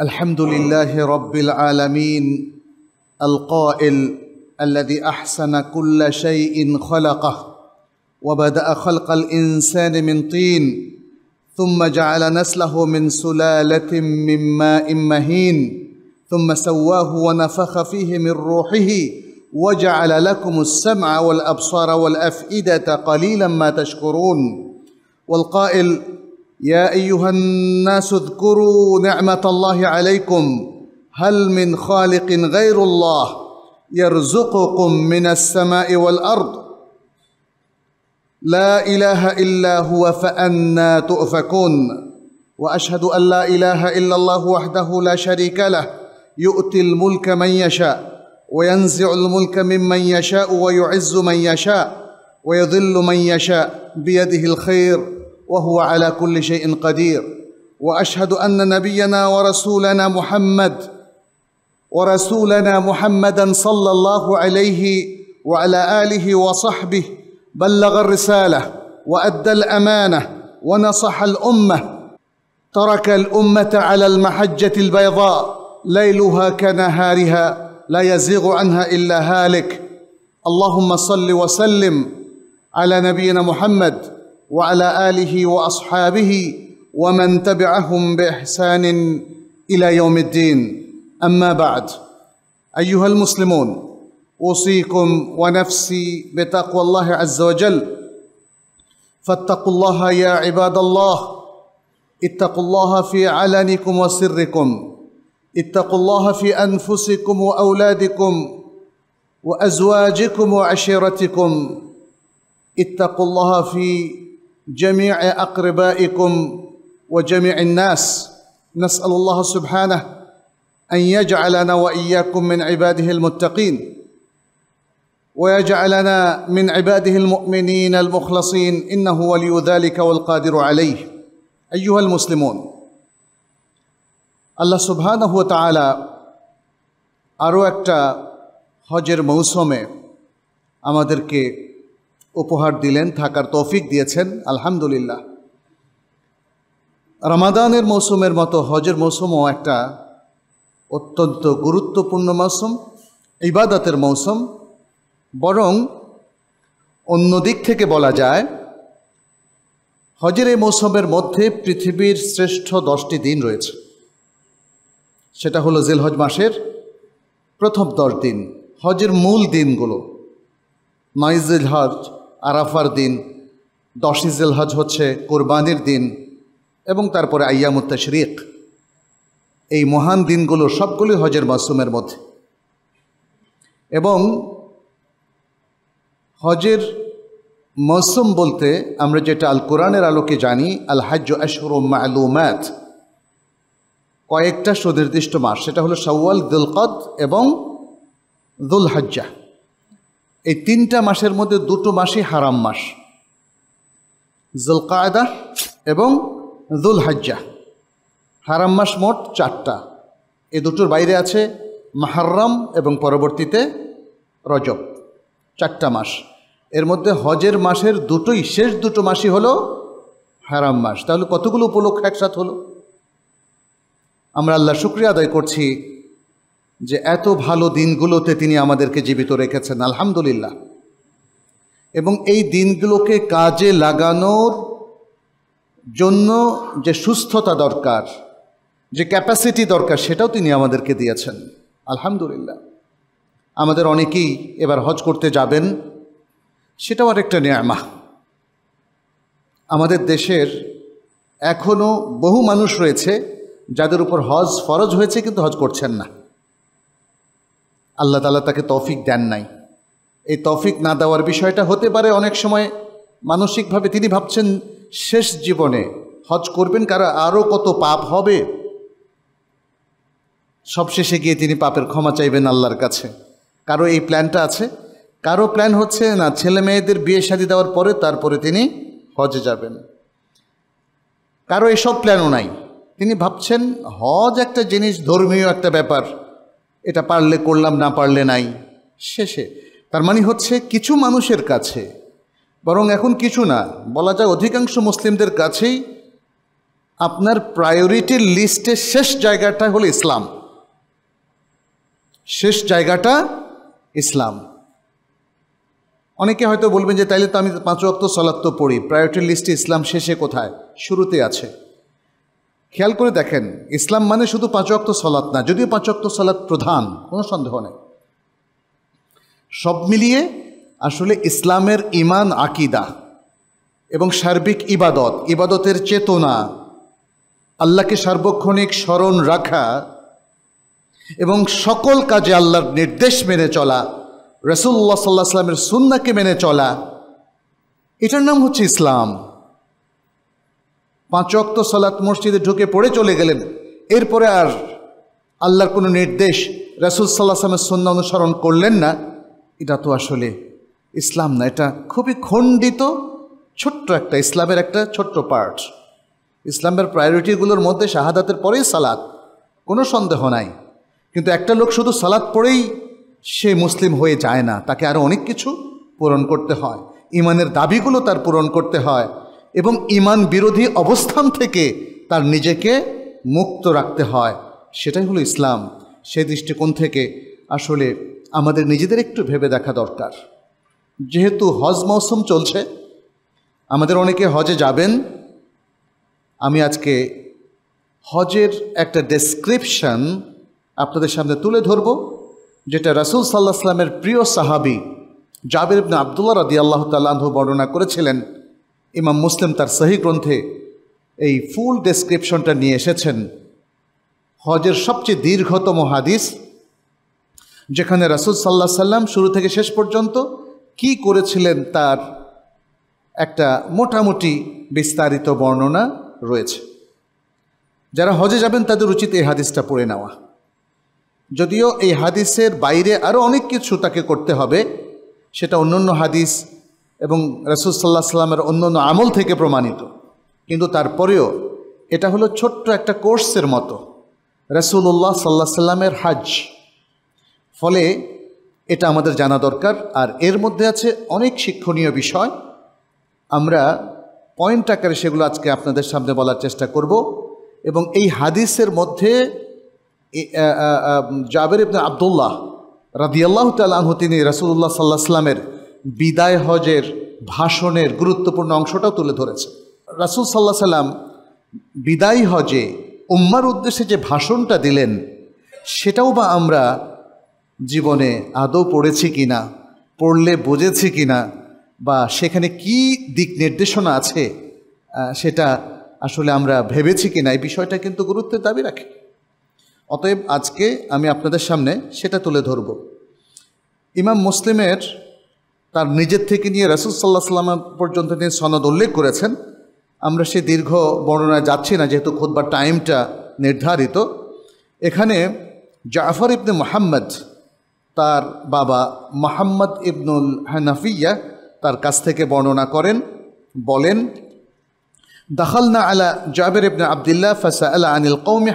الحمد لله رب العالمين القائل الذي احسن كل شيء خلقه وبدا خلق الانسان من طين ثم جعل نسله من سلاله من ماء مهين ثم سواه ونفخ فيه من روحه وجعل لكم السمع والابصار والافئده قليلا ما تشكرون والقائل يا ايها الناس اذكروا نعمه الله عليكم هل من خالق غير الله يرزقكم من السماء والارض لا اله الا هو فانا تؤفكون واشهد ان لا اله الا الله وحده لا شريك له يؤتي الملك من يشاء وينزع الملك ممن يشاء ويعز من يشاء ويذل من يشاء بيده الخير وهو على كل شيء قدير واشهد ان نبينا ورسولنا محمد ورسولنا محمدا صلى الله عليه وعلى اله وصحبه بلغ الرساله وادى الامانه ونصح الامه ترك الامه على المحجه البيضاء ليلها كنهارها لا يزيغ عنها الا هالك اللهم صل وسلم على نبينا محمد وعلى اله واصحابه ومن تبعهم باحسان الى يوم الدين اما بعد ايها المسلمون اوصيكم ونفسي بتقوى الله عز وجل فاتقوا الله يا عباد الله اتقوا الله في علنكم وسركم اتقوا الله في انفسكم واولادكم وازواجكم وعشيرتكم اتقوا الله في جميع أقربائكم وجميع الناس نسأل الله سبحانه أن يجعلنا وإياكم من عباده المتقين ويجعلنا من عباده المؤمنين المخلصين إنه ولي ذلك والقادر عليه أيها المسلمون الله سبحانه وتعالى তাআলা حجر موسومي হজের আমাদেরকে উপহার দিলেন থাকার তৌফিক দিয়েছেন আলহামদুলিল্লাহ রমাদানের মৌসুমের মতো হজের মৌসুমও একটা অত্যন্ত গুরুত্বপূর্ণ মৌসুম ইবাদতের মৌসুম বরং অন্য দিক থেকে বলা যায় হজের এই মৌসুমের মধ্যে পৃথিবীর শ্রেষ্ঠ দশটি দিন রয়েছে সেটা হলো জেলহজ মাসের প্রথম দশ দিন হজের মূল দিনগুলো মাইজেল হজ আরাফার দিন দশই হজ হচ্ছে কোরবানির দিন এবং তারপরে আয়ামুত শরিক এই মহান দিনগুলো সবগুলি হজের মাসুমের মধ্যে এবং হজের মৌসুম বলতে আমরা যেটা আল কোরআনের আলোকে জানি আল হাজ আলু ম্যাথ কয়েকটা সুনির্দিষ্ট মাস সেটা হলো সাউয়াল দুলকদ এবং দুলহাজ্জা এই তিনটা মাসের মধ্যে দুটো মাসই হারাম মাস জুলকায়দা এবং জুল হাজ্জা হারাম মাস মোট চারটা এ দুটোর বাইরে আছে মাহারম এবং পরবর্তীতে রজব চারটা মাস এর মধ্যে হজের মাসের দুটোই শেষ দুটো মাসই হলো হারাম মাস তাহলে কতগুলো উপলক্ষ একসাথ হলো আমরা আল্লাহ শুক্রিয়া আদায় করছি যে এত ভালো দিনগুলোতে তিনি আমাদেরকে জীবিত রেখেছেন আলহামদুলিল্লাহ এবং এই দিনগুলোকে কাজে লাগানোর জন্য যে সুস্থতা দরকার যে ক্যাপাসিটি দরকার সেটাও তিনি আমাদেরকে দিয়েছেন আলহামদুলিল্লাহ আমাদের অনেকেই এবার হজ করতে যাবেন সেটাও আরেকটা নিয়ামা আমাদের দেশের এখনও বহু মানুষ রয়েছে যাদের উপর হজ ফরজ হয়েছে কিন্তু হজ করছেন না আল্লাহ তালা তাকে তৌফিক দেন নাই এই তৌফিক না দেওয়ার বিষয়টা হতে পারে অনেক সময় মানসিকভাবে তিনি ভাবছেন শেষ জীবনে হজ করবেন কারা আরও কত পাপ হবে সবশেষে গিয়ে তিনি পাপের ক্ষমা চাইবেন আল্লাহর কাছে কারো এই প্ল্যানটা আছে কারো প্ল্যান হচ্ছে না ছেলে মেয়েদের বিয়ে শাদি দেওয়ার পরে তারপরে তিনি হজে যাবেন কারো এসব প্ল্যানও নাই তিনি ভাবছেন হজ একটা জিনিস ধর্মীয় একটা ব্যাপার এটা পারলে করলাম না পারলে নাই শেষে তার মানে হচ্ছে কিছু মানুষের কাছে বরং এখন কিছু না বলা যায় অধিকাংশ মুসলিমদের কাছেই আপনার প্রায়োরিটির লিস্টের শেষ জায়গাটা হলো ইসলাম শেষ জায়গাটা ইসলাম অনেকে হয়তো বলবেন যে তাইলে তো আমি পাঁচ অক্ত সলাত্ত পড়ি প্রায়োরিটি লিস্টে ইসলাম শেষে কোথায় শুরুতে আছে খেয়াল করে দেখেন ইসলাম মানে শুধু পাঁচক্ত সলাত না যদিও পাঁচক্ত সলাত প্রধান কোনো সন্দেহ নেই সব মিলিয়ে আসলে ইসলামের ইমান আকিদা এবং সার্বিক ইবাদত ইবাদতের চেতনা আল্লাহকে সার্বক্ষণিক স্মরণ রাখা এবং সকল কাজে আল্লাহর নির্দেশ মেনে চলা রসুল্লাহ সাল্লাহ সাল্লামের সুন্নাকে মেনে চলা এটার নাম হচ্ছে ইসলাম পাঁচক্ত সালাত মসজিদে ঢুকে পড়ে চলে গেলেন এরপরে আর আল্লাহর কোনো নির্দেশ রাসুল সাল্লাহ সালামের সন্ধ্যা অনুসরণ করলেন না এটা তো আসলে ইসলাম না এটা খুবই খণ্ডিত ছোট্ট একটা ইসলামের একটা ছোট্ট পার্ট ইসলামের প্রায়োরিটিগুলোর মধ্যে শাহাদাতের পরেই সালাত কোনো সন্দেহ নাই কিন্তু একটা লোক শুধু সালাত পড়েই সে মুসলিম হয়ে যায় না তাকে আরও অনেক কিছু পূরণ করতে হয় ইমানের দাবিগুলো তার পূরণ করতে হয় এবং ইমান বিরোধী অবস্থান থেকে তার নিজেকে মুক্ত রাখতে হয় সেটাই হলো ইসলাম সেই দৃষ্টিকোণ থেকে আসলে আমাদের নিজেদের একটু ভেবে দেখা দরকার যেহেতু হজ মৌসুম চলছে আমাদের অনেকে হজে যাবেন আমি আজকে হজের একটা ডেসক্রিপশন আপনাদের সামনে তুলে ধরব যেটা রাসুল সাল্লাহ সাল্লামের প্রিয় সাহাবি জাবির ইবনে আবদুল্লাহ রাদি আল্লাহ তাল্লাহ বর্ণনা করেছিলেন ইমাম মুসলিম তার সহি গ্রন্থে এই ফুল ডেসক্রিপশনটা নিয়ে এসেছেন হজের সবচেয়ে দীর্ঘতম হাদিস যেখানে রাসুল সাল্লাহ সাল্লাম শুরু থেকে শেষ পর্যন্ত কি করেছিলেন তার একটা মোটামুটি বিস্তারিত বর্ণনা রয়েছে যারা হজে যাবেন তাদের উচিত এই হাদিসটা পড়ে নেওয়া যদিও এই হাদিসের বাইরে আরও অনেক কিছু তাকে করতে হবে সেটা অন্য অন্য হাদিস এবং রসুল সাল্লাহ সাল্লামের অন্য অন্য আমল থেকে প্রমাণিত কিন্তু তারপরেও এটা হলো ছোট্ট একটা কোর্সের মতো রসুল্লাহ সাল্লাহ সাল্লামের হাজ ফলে এটা আমাদের জানা দরকার আর এর মধ্যে আছে অনেক শিক্ষণীয় বিষয় আমরা পয়েন্ট আকারে সেগুলো আজকে আপনাদের সামনে বলার চেষ্টা করব এবং এই হাদিসের মধ্যে জাবের ইবনে আবদুল্লাহ রাদিয়াল্লাহ তালাহ তিনি রাসুল্লাহ সাল্লাহ সাল্লামের বিদায় হজের ভাষণের গুরুত্বপূর্ণ অংশটাও তুলে ধরেছে রাসুল সাল্লাহ সাল্লাম বিদায় হজে উম্মার উদ্দেশ্যে যে ভাষণটা দিলেন সেটাও বা আমরা জীবনে আদৌ পড়েছি কি না পড়লে বুঝেছি কি না বা সেখানে কি দিক নির্দেশনা আছে সেটা আসলে আমরা ভেবেছি কি না এই বিষয়টা কিন্তু গুরুত্বের দাবি রাখে অতএব আজকে আমি আপনাদের সামনে সেটা তুলে ধরব ইমাম মুসলিমের তার নিজের থেকে নিয়ে রাসুল সাল্লাহ সাল্লাম পর্যন্ত তিনি সনদ উল্লেখ করেছেন আমরা সেই দীর্ঘ বর্ণনায় যাচ্ছি না যেহেতু খোদবার টাইমটা নির্ধারিত এখানে জাফর ইবনে মোহাম্মদ তার বাবা মোহাম্মদ ইবনুল হানাফিয়া তার কাছ থেকে বর্ণনা করেন বলেন না আলা জাবের ইবনে আবদুল্লাহ ফাসা আলা আনিল কৌমি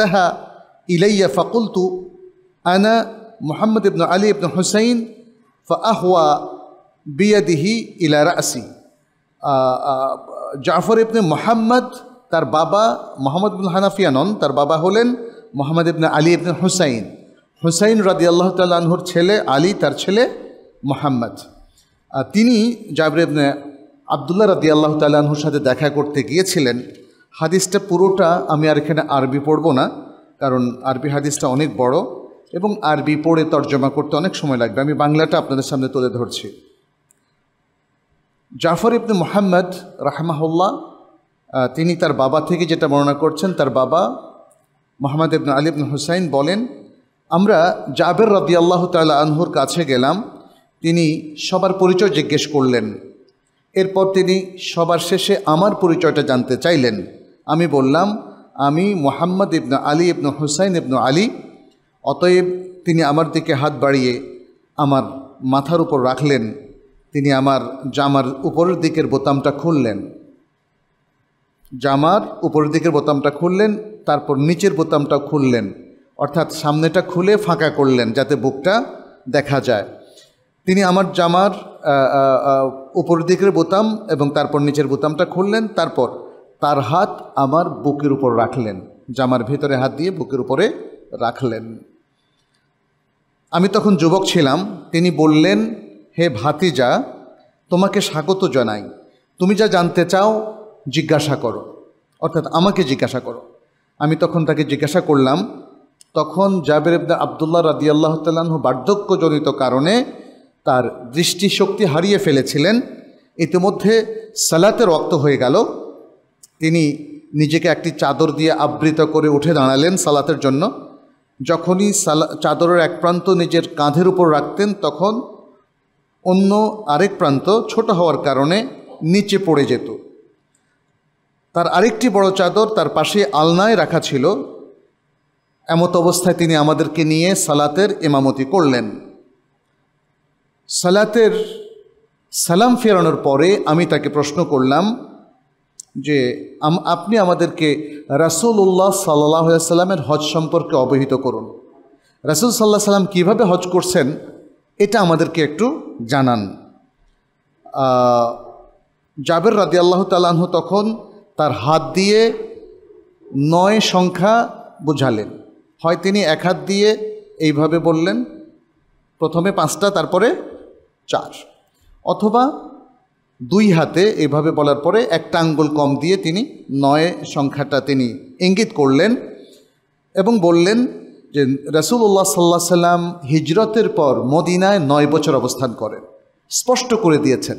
তাহা ইলাইয়া ফাকুলতু আনা মোহাম্মদ ইবনু আলী ইবনু হুসাইন আহওয়া বিয়াদিহি ইলা আসি জাফর ইবনে মোহাম্মদ তার বাবা মোহাম্মদ বিন তার বাবা হলেন মোহাম্মদ ইবনে আলী ইবনে হুসাইন হুসাইন রাদি আল্লাহ তাল্লাহর ছেলে আলী তার ছেলে মোহাম্মদ তিনি জাবর ইবনে আবদুল্লাহ রাদি আল্লাহ তাল্লাহর সাথে দেখা করতে গিয়েছিলেন হাদিসটা পুরোটা আমি আর এখানে আরবি পড়ব না কারণ আরবি হাদিসটা অনেক বড় এবং আরবি পড়ে তর্জমা করতে অনেক সময় লাগবে আমি বাংলাটা আপনাদের সামনে তুলে ধরছি জাফর ইবনে মোহাম্মদ রাহমাহুল্লাহ তিনি তার বাবা থেকে যেটা বর্ণনা করছেন তার বাবা মোহাম্মদ ইবনু আলী ইবনু হুসাইন বলেন আমরা জাবের রদি আল্লাহ তাল্লাহ আনহুর কাছে গেলাম তিনি সবার পরিচয় জিজ্ঞেস করলেন এরপর তিনি সবার শেষে আমার পরিচয়টা জানতে চাইলেন আমি বললাম আমি মোহাম্মদ ইবন আলী ইবনু হুসাইন ইবনু আলী অতএব তিনি আমার দিকে হাত বাড়িয়ে আমার মাথার উপর রাখলেন তিনি আমার জামার উপরের দিকের বোতামটা খুললেন জামার উপরের দিকের বোতামটা খুললেন তারপর নিচের বোতামটা খুললেন অর্থাৎ সামনেটা খুলে ফাঁকা করলেন যাতে বুকটা দেখা যায় তিনি আমার জামার উপরের দিকের বোতাম এবং তারপর নিচের বোতামটা খুললেন তারপর তার হাত আমার বুকের উপর রাখলেন জামার ভেতরে হাত দিয়ে বুকের উপরে রাখলেন আমি তখন যুবক ছিলাম তিনি বললেন হে ভাতিজা তোমাকে স্বাগত জানাই তুমি যা জানতে চাও জিজ্ঞাসা করো অর্থাৎ আমাকে জিজ্ঞাসা করো আমি তখন তাকে জিজ্ঞাসা করলাম তখন জাবের আব্দা আবদুল্লাহ রাদি আল্লাহ তাল্লাহ বার্ধক্যজনিত কারণে তার দৃষ্টিশক্তি হারিয়ে ফেলেছিলেন ইতিমধ্যে সালাতের রক্ত হয়ে গেল তিনি নিজেকে একটি চাদর দিয়ে আবৃত করে উঠে দাঁড়ালেন সালাতের জন্য যখনই সালা চাদরের এক প্রান্ত নিজের কাঁধের উপর রাখতেন তখন অন্য আরেক প্রান্ত ছোট হওয়ার কারণে নিচে পড়ে যেত তার আরেকটি বড় চাদর তার পাশে আলনায় রাখা ছিল এমত অবস্থায় তিনি আমাদেরকে নিয়ে সালাতের এমামতি করলেন সালাতের সালাম ফেরানোর পরে আমি তাকে প্রশ্ন করলাম যে আপনি আমাদেরকে রাসুল্লাহ সাল্লাহ সাল্লামের হজ সম্পর্কে অবহিত করুন রাসুল সাল্লাহ সাল্লাম কীভাবে হজ করছেন এটা আমাদেরকে একটু জানান জাবের রাদি আল্লাহ তালাহ তখন তার হাত দিয়ে নয় সংখ্যা বুঝালেন হয় তিনি এক হাত দিয়ে এইভাবে বললেন প্রথমে পাঁচটা তারপরে চার অথবা দুই হাতে এভাবে বলার পরে একটা আঙ্গুল কম দিয়ে তিনি নয় সংখ্যাটা তিনি ইঙ্গিত করলেন এবং বললেন যে রাসুল্লাহ সাল্লাহ সাল্লাম হিজরতের পর মদিনায় নয় বছর অবস্থান করেন স্পষ্ট করে দিয়েছেন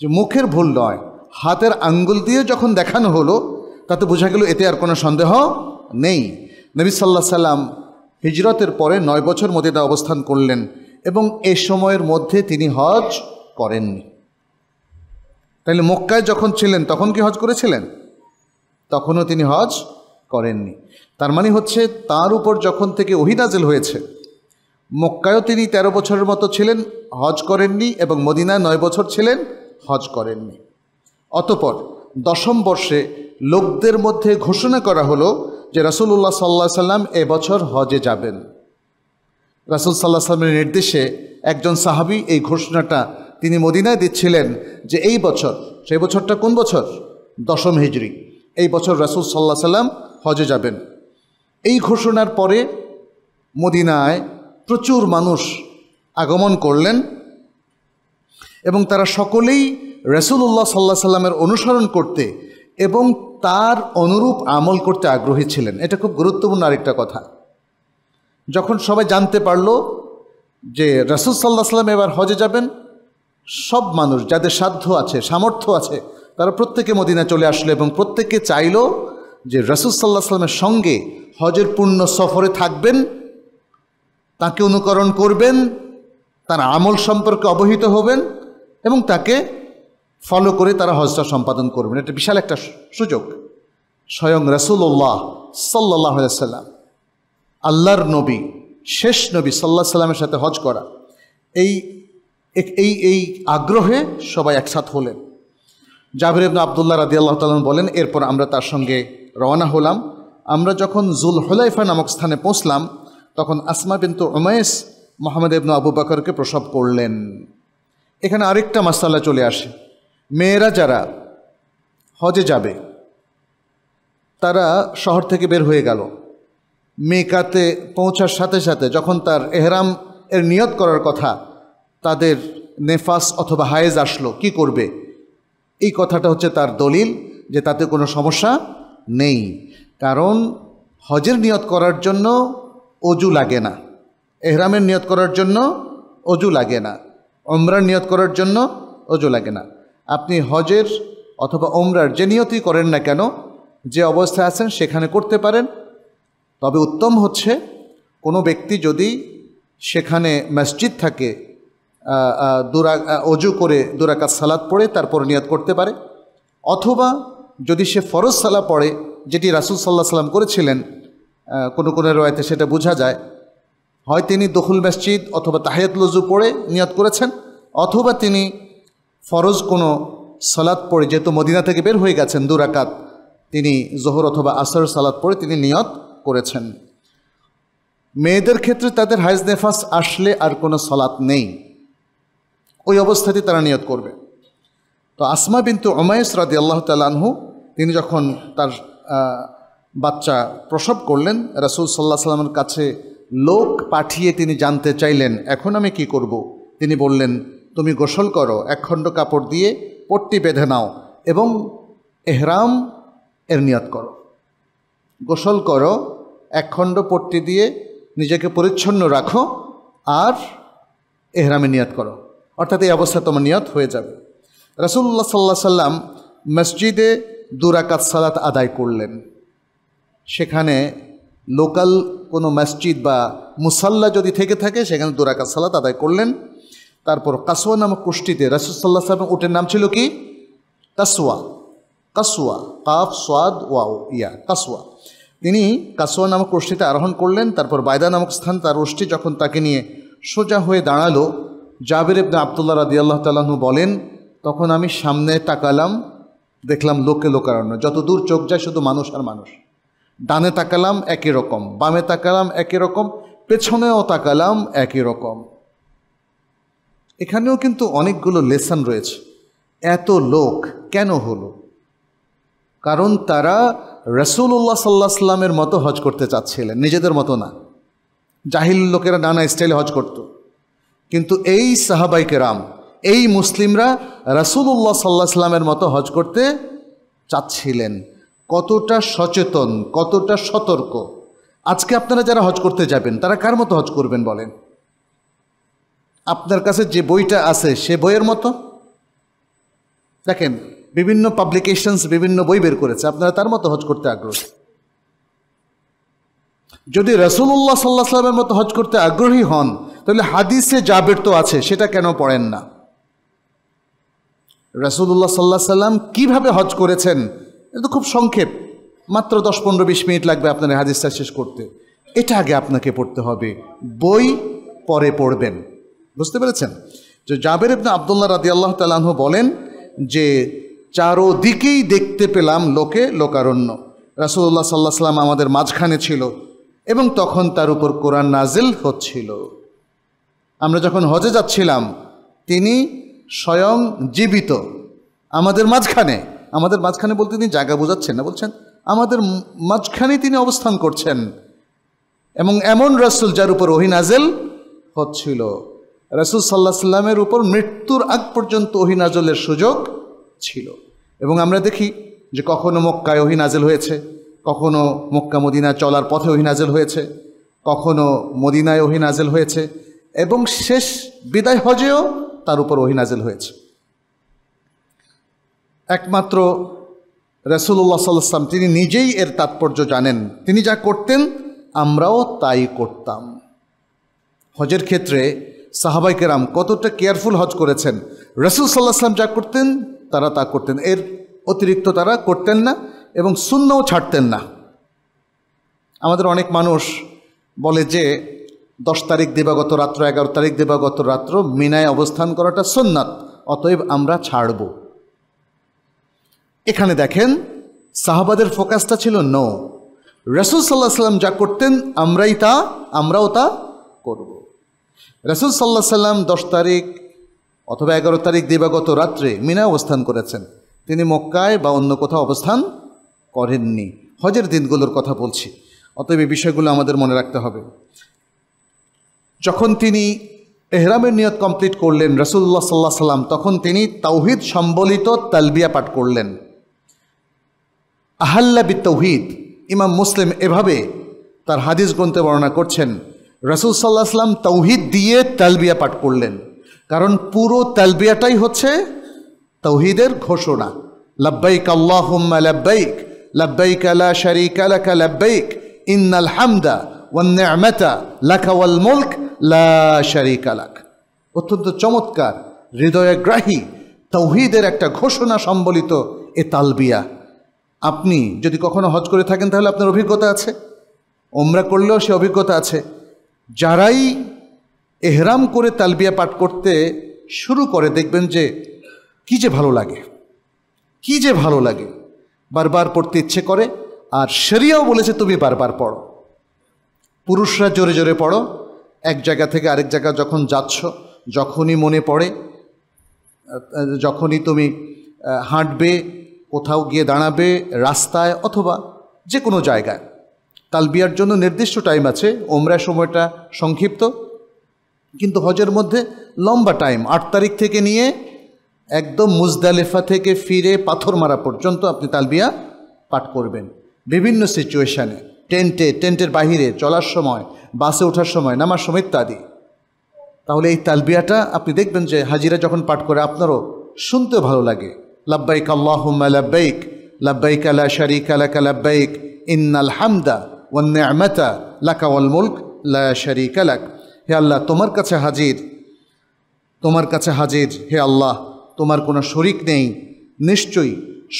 যে মুখের ভুল নয় হাতের আঙ্গুল দিয়ে যখন দেখানো হলো তাতে বোঝা গেল এতে আর কোনো সন্দেহ নেই নবী সাল্লাহ সাল্লাম হিজরতের পরে নয় বছর মদিনা অবস্থান করলেন এবং এ সময়ের মধ্যে তিনি হজ করেননি তাহলে মক্কায় যখন ছিলেন তখন কি হজ করেছিলেন তখনও তিনি হজ করেননি তার মানে হচ্ছে তার উপর যখন থেকে ওহিনাজেল হয়েছে মক্কায়ও তিনি ১৩ বছরের মতো ছিলেন হজ করেননি এবং মদিনায় নয় বছর ছিলেন হজ করেননি অতপর দশম বর্ষে লোকদের মধ্যে ঘোষণা করা হলো যে উল্লাহ সাল্লাহ সাল্লাম এবছর হজে যাবেন রাসুল সাল্লাহ সাল্লামের নির্দেশে একজন সাহাবি এই ঘোষণাটা তিনি মদিনায় দিচ্ছিলেন যে এই বছর সেই বছরটা কোন বছর দশম হিজড়ি এই বছর রাসুল সাল্লাহ সাল্লাম হজে যাবেন এই ঘোষণার পরে মদিনায় প্রচুর মানুষ আগমন করলেন এবং তারা সকলেই রসুল্লাহ সাল্লাহ সাল্লামের অনুসরণ করতে এবং তার অনুরূপ আমল করতে আগ্রহী ছিলেন এটা খুব গুরুত্বপূর্ণ আরেকটা কথা যখন সবাই জানতে পারল যে রসুল সাল্লাহ সাল্লাম এবার হজে যাবেন সব মানুষ যাদের সাধ্য আছে সামর্থ্য আছে তারা প্রত্যেকে মদিনা চলে আসলো এবং প্রত্যেকে চাইল যে সাল্লাহ সাল্লামের সঙ্গে হজের পূর্ণ সফরে থাকবেন তাকে অনুকরণ করবেন তার আমল সম্পর্কে অবহিত হবেন এবং তাকে ফলো করে তারা হজটা সম্পাদন করবেন এটা বিশাল একটা সুযোগ স্বয়ং রসুল্লাহ সাল্লাহ সাল্লাম আল্লাহর নবী শেষ নবী সাল্লাহ সাল্লামের সাথে হজ করা এই এই এই আগ্রহে সবাই একসাথ হলেন জাভির আব্দুল্লাহ রাদি আল্লাহ তালন বলেন এরপর আমরা তার সঙ্গে রওনা হলাম আমরা যখন জুল হুলাইফা নামক স্থানে পৌঁছলাম তখন আসমা বিন্তু উমায়েস মোহাম্মদ ইবনু আবু বাকরকে প্রসব করলেন এখানে আরেকটা মাসাল্লা চলে আসে মেয়েরা যারা হজে যাবে তারা শহর থেকে বের হয়ে গেল মেকাতে পৌঁছার সাথে সাথে যখন তার এহরাম এর নিয়ত করার কথা তাদের নেফাস অথবা হায়েজ আসলো কি করবে এই কথাটা হচ্ছে তার দলিল যে তাতে কোনো সমস্যা নেই কারণ হজের নিয়ত করার জন্য অজু লাগে না এহরামের নিয়ত করার জন্য অজু লাগে না ওমরার নিয়ত করার জন্য অজু লাগে না আপনি হজের অথবা ওমরার যে নিয়তই করেন না কেন যে অবস্থায় আছেন সেখানে করতে পারেন তবে উত্তম হচ্ছে কোনো ব্যক্তি যদি সেখানে মসজিদ থাকে দুরা অজু করে দুরাকাত সালাদ পড়ে তারপর নিয়ত করতে পারে অথবা যদি সে ফরজ সালা পড়ে যেটি রাসুল সাল্লাহ সাল্লাম করেছিলেন কোনো কোনো রয়েতে সেটা বোঝা যায় হয় তিনি দখুল মসজিদ অথবা তাহিয়াত লজু পড়ে নিয়ত করেছেন অথবা তিনি ফরজ কোনো সালাদ পড়ে যেহেতু মদিনা থেকে বের হয়ে গেছেন দুরাকাত তিনি জোহর অথবা আসর সালাদ পড়ে তিনি নিয়ত করেছেন মেয়েদের ক্ষেত্রে তাদের হাইজ নেফাস আসলে আর কোনো সালাত নেই ওই অবস্থাতে তারা নিয়ত করবে তো আসমা বিন্তু অমায়স রাদি আল্লাহ তালহু তিনি যখন তার বাচ্চা প্রসব করলেন রাসুল সাল্লাহ সাল্লামের কাছে লোক পাঠিয়ে তিনি জানতে চাইলেন এখন আমি কি করব। তিনি বললেন তুমি গোসল করো একখণ্ড কাপড় দিয়ে পট্টি বেঁধে নাও এবং এহরাম এর নিয়ত করো গোসল করো একখণ্ড পট্টি দিয়ে নিজেকে পরিচ্ছন্ন রাখো আর এহরামে নিয়ত করো অর্থাৎ এই অবস্থা তোমার নিয়ত হয়ে যাবে রসুল্লা সাল্লা সাল্লাম মসজিদে দুরাকাত সালাত আদায় করলেন সেখানে লোকাল কোনো মসজিদ বা মুসাল্লা যদি থেকে থাকে সেখানে দুরাকাত সালাত আদায় করলেন তারপর কাসোয়া নামক কুষ্টিতে রাসুলসাল্লাহ সাল্লাম উটের নাম ছিল কি কাসুয়া কাসুয়া কাফ সোয়াদ ওয়াও ইয়া কাসোয়া তিনি কাসোয়া নামক কুষ্টিতে আরোহণ করলেন তারপর বায়দা নামক স্থান তার রোষ্ঠী যখন তাকে নিয়ে সোজা হয়ে দাঁড়ালো জাবির ইবনে আবদুল্লাহ রাদি আল্লাহ তালাহু বলেন তখন আমি সামনে তাকালাম দেখলাম লোকে লোকারণ্য যত দূর চোখ যায় শুধু মানুষ আর মানুষ ডানে তাকালাম একই রকম বামে তাকালাম একই রকম পেছনেও তাকালাম একই রকম এখানেও কিন্তু অনেকগুলো লেসন রয়েছে এত লোক কেন হলো কারণ তারা রসুল্লাহ সাল্লাহ সাল্লামের মতো হজ করতে চাচ্ছিলেন নিজেদের মতো না জাহিল লোকেরা নানা স্টাইলে হজ করত কিন্তু এই সাহাবাইকে রাম এই মুসলিমরা রাসুলুল্লাহ সাল্লাহ সাল্লামের মতো হজ করতে চাচ্ছিলেন কতটা সচেতন কতটা সতর্ক আজকে আপনারা যারা হজ করতে যাবেন তারা কার মতো হজ করবেন বলেন আপনার কাছে যে বইটা আছে সে বইয়ের মতো দেখেন বিভিন্ন পাবলিকেশনস বিভিন্ন বই বের করেছে আপনারা তার মতো হজ করতে আগ্রহী যদি রসুল্লাহ সাল্লাহ সাল্লামের মতো হজ করতে আগ্রহী হন তাহলে হাদিসে বের তো আছে সেটা কেন পড়েন না রাসুলুল্লাহ সাল্লাহ সাল্লাম কীভাবে হজ করেছেন এটা তো খুব সংক্ষেপ মাত্র দশ পনেরো বিশ মিনিট লাগবে আপনার হাদিসটা শেষ করতে এটা আগে আপনাকে পড়তে হবে বই পরে পড়বেন বুঝতে পেরেছেন যে জাবের আপনি আবদুল্লাহ রাদি আল্লাহ তালাহ বলেন যে চারোদিকেই দেখতে পেলাম লোকে লোকারণ্য রাসুল্লাহ সাল্লাহ সাল্লাম আমাদের মাঝখানে ছিল এবং তখন তার উপর কোরআন নাজিল হচ্ছিল আমরা যখন হজে যাচ্ছিলাম তিনি স্বয়ং জীবিত আমাদের মাঝখানে আমাদের মাঝখানে বলতে তিনি জায়গা বোঝাচ্ছেন না বলছেন আমাদের মাঝখানে তিনি অবস্থান করছেন এবং এমন রাসুল যার উপর ওহি হচ্ছিল রাসুল সাল্লাহ সাল্লামের উপর মৃত্যুর আগ পর্যন্ত ওহিনাজলের সুযোগ ছিল এবং আমরা দেখি যে কখনো মক্কায় ওহি হয়েছে কখনো মক্কা মদিনা চলার পথে ওহি হয়েছে কখনো মদিনায় ওহি হয়েছে এবং শেষ বিদায় হজেও তার উপর ওহিনাজেল হয়েছে একমাত্র রসুল্লাহ সাল্লাম তিনি নিজেই এর তাৎপর্য জানেন তিনি যা করতেন আমরাও তাই করতাম হজের ক্ষেত্রে সাহাবাই কেরাম কতটা কেয়ারফুল হজ করেছেন রসুল সাল্লাহ সাল্লাম যা করতেন তারা তা করতেন এর অতিরিক্ত তারা করতেন না এবং শূন্যও ছাড়তেন না আমাদের অনেক মানুষ বলে যে দশ তারিখ দেবাগত রাত্র এগারো তারিখ দেবাগত রাত্র মিনায় অবস্থান করাটা সন্ন্যাত অতএব আমরা ছাড়ব এখানে দেখেন সাহাবাদের ফোকাসটা ছিল ন রসুল সাল্লাহ সাল্লাম যা করতেন আমরাই তা আমরাও তা করব রসুল সাল্লাহ সাল্লাম দশ তারিখ অথবা এগারো তারিখ দেবাগত রাত্রে মিনায় অবস্থান করেছেন তিনি মক্কায় বা অন্য কোথাও অবস্থান করেননি হজের দিনগুলোর কথা বলছি অতএব এই বিষয়গুলো আমাদের মনে রাখতে হবে যখন তিনি এহরামের নিয়ত কমপ্লিট করলেন রসুল্লাহ সাল্লাহ সাল্লাম তখন তিনি তৌহিদ সম্বলিত তালবিয়া পাঠ করলেন আহাল্লা বি তৌহিদ ইমাম মুসলিম এভাবে তার হাদিস গ্রন্থে বর্ণনা করছেন রসুল সাল্লাহ সাল্লাম তৌহিদ দিয়ে তালবিয়া পাঠ করলেন কারণ পুরো তালবিয়াটাই হচ্ছে তৌহিদের ঘোষণা লব্বাইক আল্লাহ লাব্বাইক লব্বাইক আলা শারিক আলাকা লব্বাইক ইন্নাল হামদা লা অত্যন্ত চমৎকার হৃদয়গ্রাহী তৌহিদের একটা ঘোষণা সম্বলিত এ তালবিয়া আপনি যদি কখনো হজ করে থাকেন তাহলে আপনার অভিজ্ঞতা আছে ওমরা করলেও সে অভিজ্ঞতা আছে যারাই এহরাম করে তালবিয়া পাঠ করতে শুরু করে দেখবেন যে কী যে ভালো লাগে কী যে ভালো লাগে বারবার পড়তে ইচ্ছে করে আর সেরিয়াও বলেছে তুমি বারবার পড়ো পুরুষরা জোরে জোরে পড়ো এক জায়গা থেকে আরেক জায়গা যখন যাচ্ছ যখনই মনে পড়ে যখনই তুমি হাঁটবে কোথাও গিয়ে দাঁড়াবে রাস্তায় অথবা যে কোনো জায়গায় তালবিয়ার জন্য নির্দিষ্ট টাইম আছে ওমরা সময়টা সংক্ষিপ্ত কিন্তু হজের মধ্যে লম্বা টাইম আট তারিখ থেকে নিয়ে একদম মুজদালেফা থেকে ফিরে পাথর মারা পর্যন্ত আপনি তালবিয়া পাঠ করবেন বিভিন্ন সিচুয়েশানে টেন্টে টেন্টের বাহিরে চলার সময় বাসে ওঠার সময় নামার সময় ইত্যাদি তাহলে এই তালবিয়াটা আপনি দেখবেন যে হাজিরা যখন পাঠ করে আপনারও শুনতে ভালো লাগে লাব্বাইক আল্লাহুম্মা লাব্বাইক লাব্বাইক আলা শারিক আলাকা লাব্বাইক ইন্নাল হামদা ওয়ান লাকাওয়াল লাকা মুলক লা শারিক আলাক হে আল্লাহ তোমার কাছে হাজির তোমার কাছে হাজির হে আল্লাহ তোমার কোনো শরিক নেই নিশ্চয়ই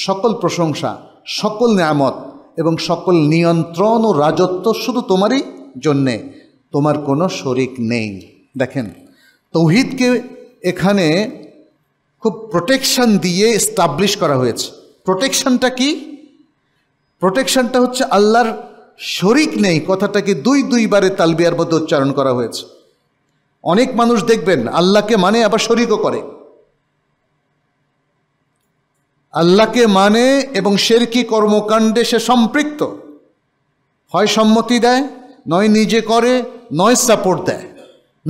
সকল প্রশংসা সকল নিয়ামত এবং সকল নিয়ন্ত্রণ ও রাজত্ব শুধু তোমারই জন্যে তোমার কোনো শরিক নেই দেখেন তৌহিদকে এখানে খুব প্রোটেকশান দিয়ে স্টাবলিশ করা হয়েছে প্রোটেকশনটা কি প্রোটেকশানটা হচ্ছে আল্লাহর শরিক নেই কথাটাকে দুই দুইবারে তালবিয়ার মধ্যে উচ্চারণ করা হয়েছে অনেক মানুষ দেখবেন আল্লাহকে মানে আবার শরিকও করে আল্লাহকে মানে এবং শেরকি কর্মকাণ্ডে সে সম্পৃক্ত হয় সম্মতি দেয় নয় নিজে করে নয় সাপোর্ট দেয়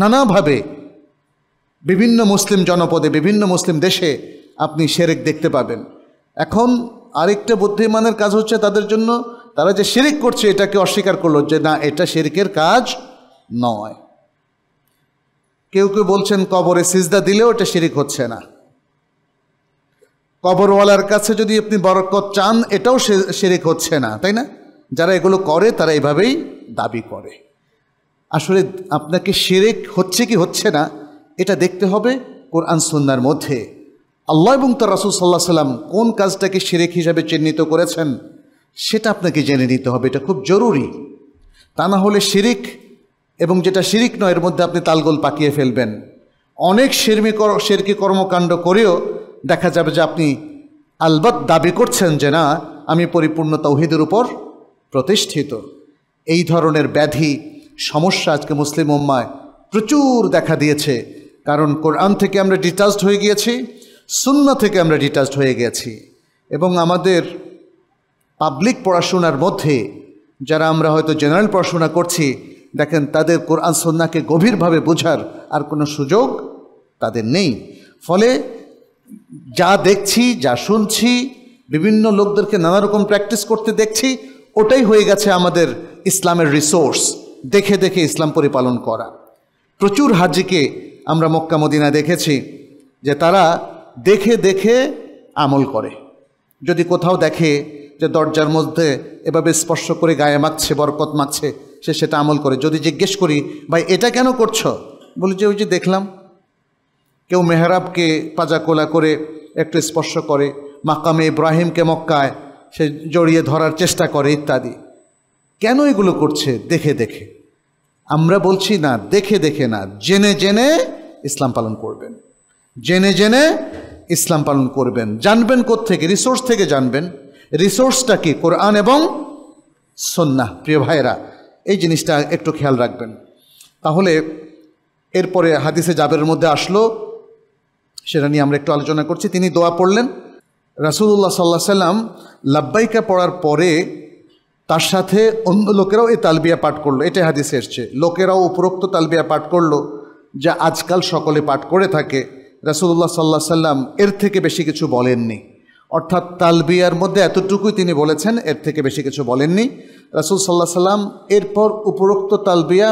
নানাভাবে বিভিন্ন মুসলিম জনপদে বিভিন্ন মুসলিম দেশে আপনি শেরেক দেখতে পাবেন এখন আরেকটা বুদ্ধিমানের কাজ হচ্ছে তাদের জন্য তারা যে শিরিক করছে এটাকে অস্বীকার করলো যে না এটা শিরিকের কাজ নয় কেউ কেউ বলছেন কবরে সিজদা দিলেও এটা শিরিক হচ্ছে না কবরওয়ালার কাছে যদি আপনি বরকত চান এটাও সেরেক হচ্ছে না তাই না যারা এগুলো করে তারা এভাবেই দাবি করে আসলে আপনাকে সেরেক হচ্ছে কি হচ্ছে না এটা দেখতে হবে কোরআন সন্ন্যার মধ্যে আল্লাহ এবং তার রাসুল সাল্লাহ সাল্লাম কোন কাজটাকে সেরেক হিসাবে চিহ্নিত করেছেন সেটা আপনাকে জেনে নিতে হবে এটা খুব জরুরি তা না হলে শিরিক এবং যেটা শিরিক নয় এর মধ্যে আপনি তালগোল পাকিয়ে ফেলবেন অনেক শিরমি শেরকি কর্মকাণ্ড করেও দেখা যাবে যে আপনি আলবত দাবি করছেন যে না আমি পরিপূর্ণ তৌহিদের উপর প্রতিষ্ঠিত এই ধরনের ব্যাধি সমস্যা আজকে মুসলিম উম্মায় প্রচুর দেখা দিয়েছে কারণ কোরআন থেকে আমরা ডিটাচড হয়ে গিয়েছি শূন্য থেকে আমরা ডিটাচড হয়ে গেছি এবং আমাদের পাবলিক পড়াশোনার মধ্যে যারা আমরা হয়তো জেনারেল পড়াশোনা করছি দেখেন তাদের কোরআন সন্নাকে গভীরভাবে বোঝার আর কোনো সুযোগ তাদের নেই ফলে যা দেখছি যা শুনছি বিভিন্ন লোকদেরকে নানা রকম প্র্যাকটিস করতে দেখছি ওটাই হয়ে গেছে আমাদের ইসলামের রিসোর্স দেখে দেখে ইসলাম পরিপালন করা প্রচুর হাজিকে আমরা মক্কা মদিনা দেখেছি যে তারা দেখে দেখে আমল করে যদি কোথাও দেখে যে দরজার মধ্যে এভাবে স্পর্শ করে গায়ে মাখছে বরকত মাখছে সে সেটা আমল করে যদি জিজ্ঞেস করি ভাই এটা কেন করছো বলি যে ওই যে দেখলাম কেউ মেহরাবকে পাজাকোলা করে একটু স্পর্শ করে মাকামে ইব্রাহিমকে মক্কায় সে জড়িয়ে ধরার চেষ্টা করে ইত্যাদি কেন এগুলো করছে দেখে দেখে আমরা বলছি না দেখে দেখে না জেনে জেনে ইসলাম পালন করবেন জেনে জেনে ইসলাম পালন করবেন জানবেন থেকে রিসোর্স থেকে জানবেন রিসোর্সটা কি কোরআন এবং সন্না প্রিয় ভাইরা এই জিনিসটা একটু খেয়াল রাখবেন তাহলে এরপরে হাদিসে জাবের মধ্যে আসলো সেটা নিয়ে আমরা একটু আলোচনা করছি তিনি দোয়া পড়লেন রাসুল্লাহ সাল্লাহ সাল্লাম লাব্বাইকা পড়ার পরে তার সাথে অন্য লোকেরাও এই তালবিয়া পাঠ করলো এটাই হাদিস এসছে লোকেরাও উপরোক্ত তালবিয়া পাঠ করলো যা আজকাল সকলে পাঠ করে থাকে রাসুল্লাহ সাল্লাহ সাল্লাম এর থেকে বেশি কিছু বলেননি অর্থাৎ তালবিয়ার মধ্যে এতটুকুই তিনি বলেছেন এর থেকে বেশি কিছু বলেননি রাসুল সাল্লাহ সাল্লাম এরপর উপরোক্ত তালবিয়া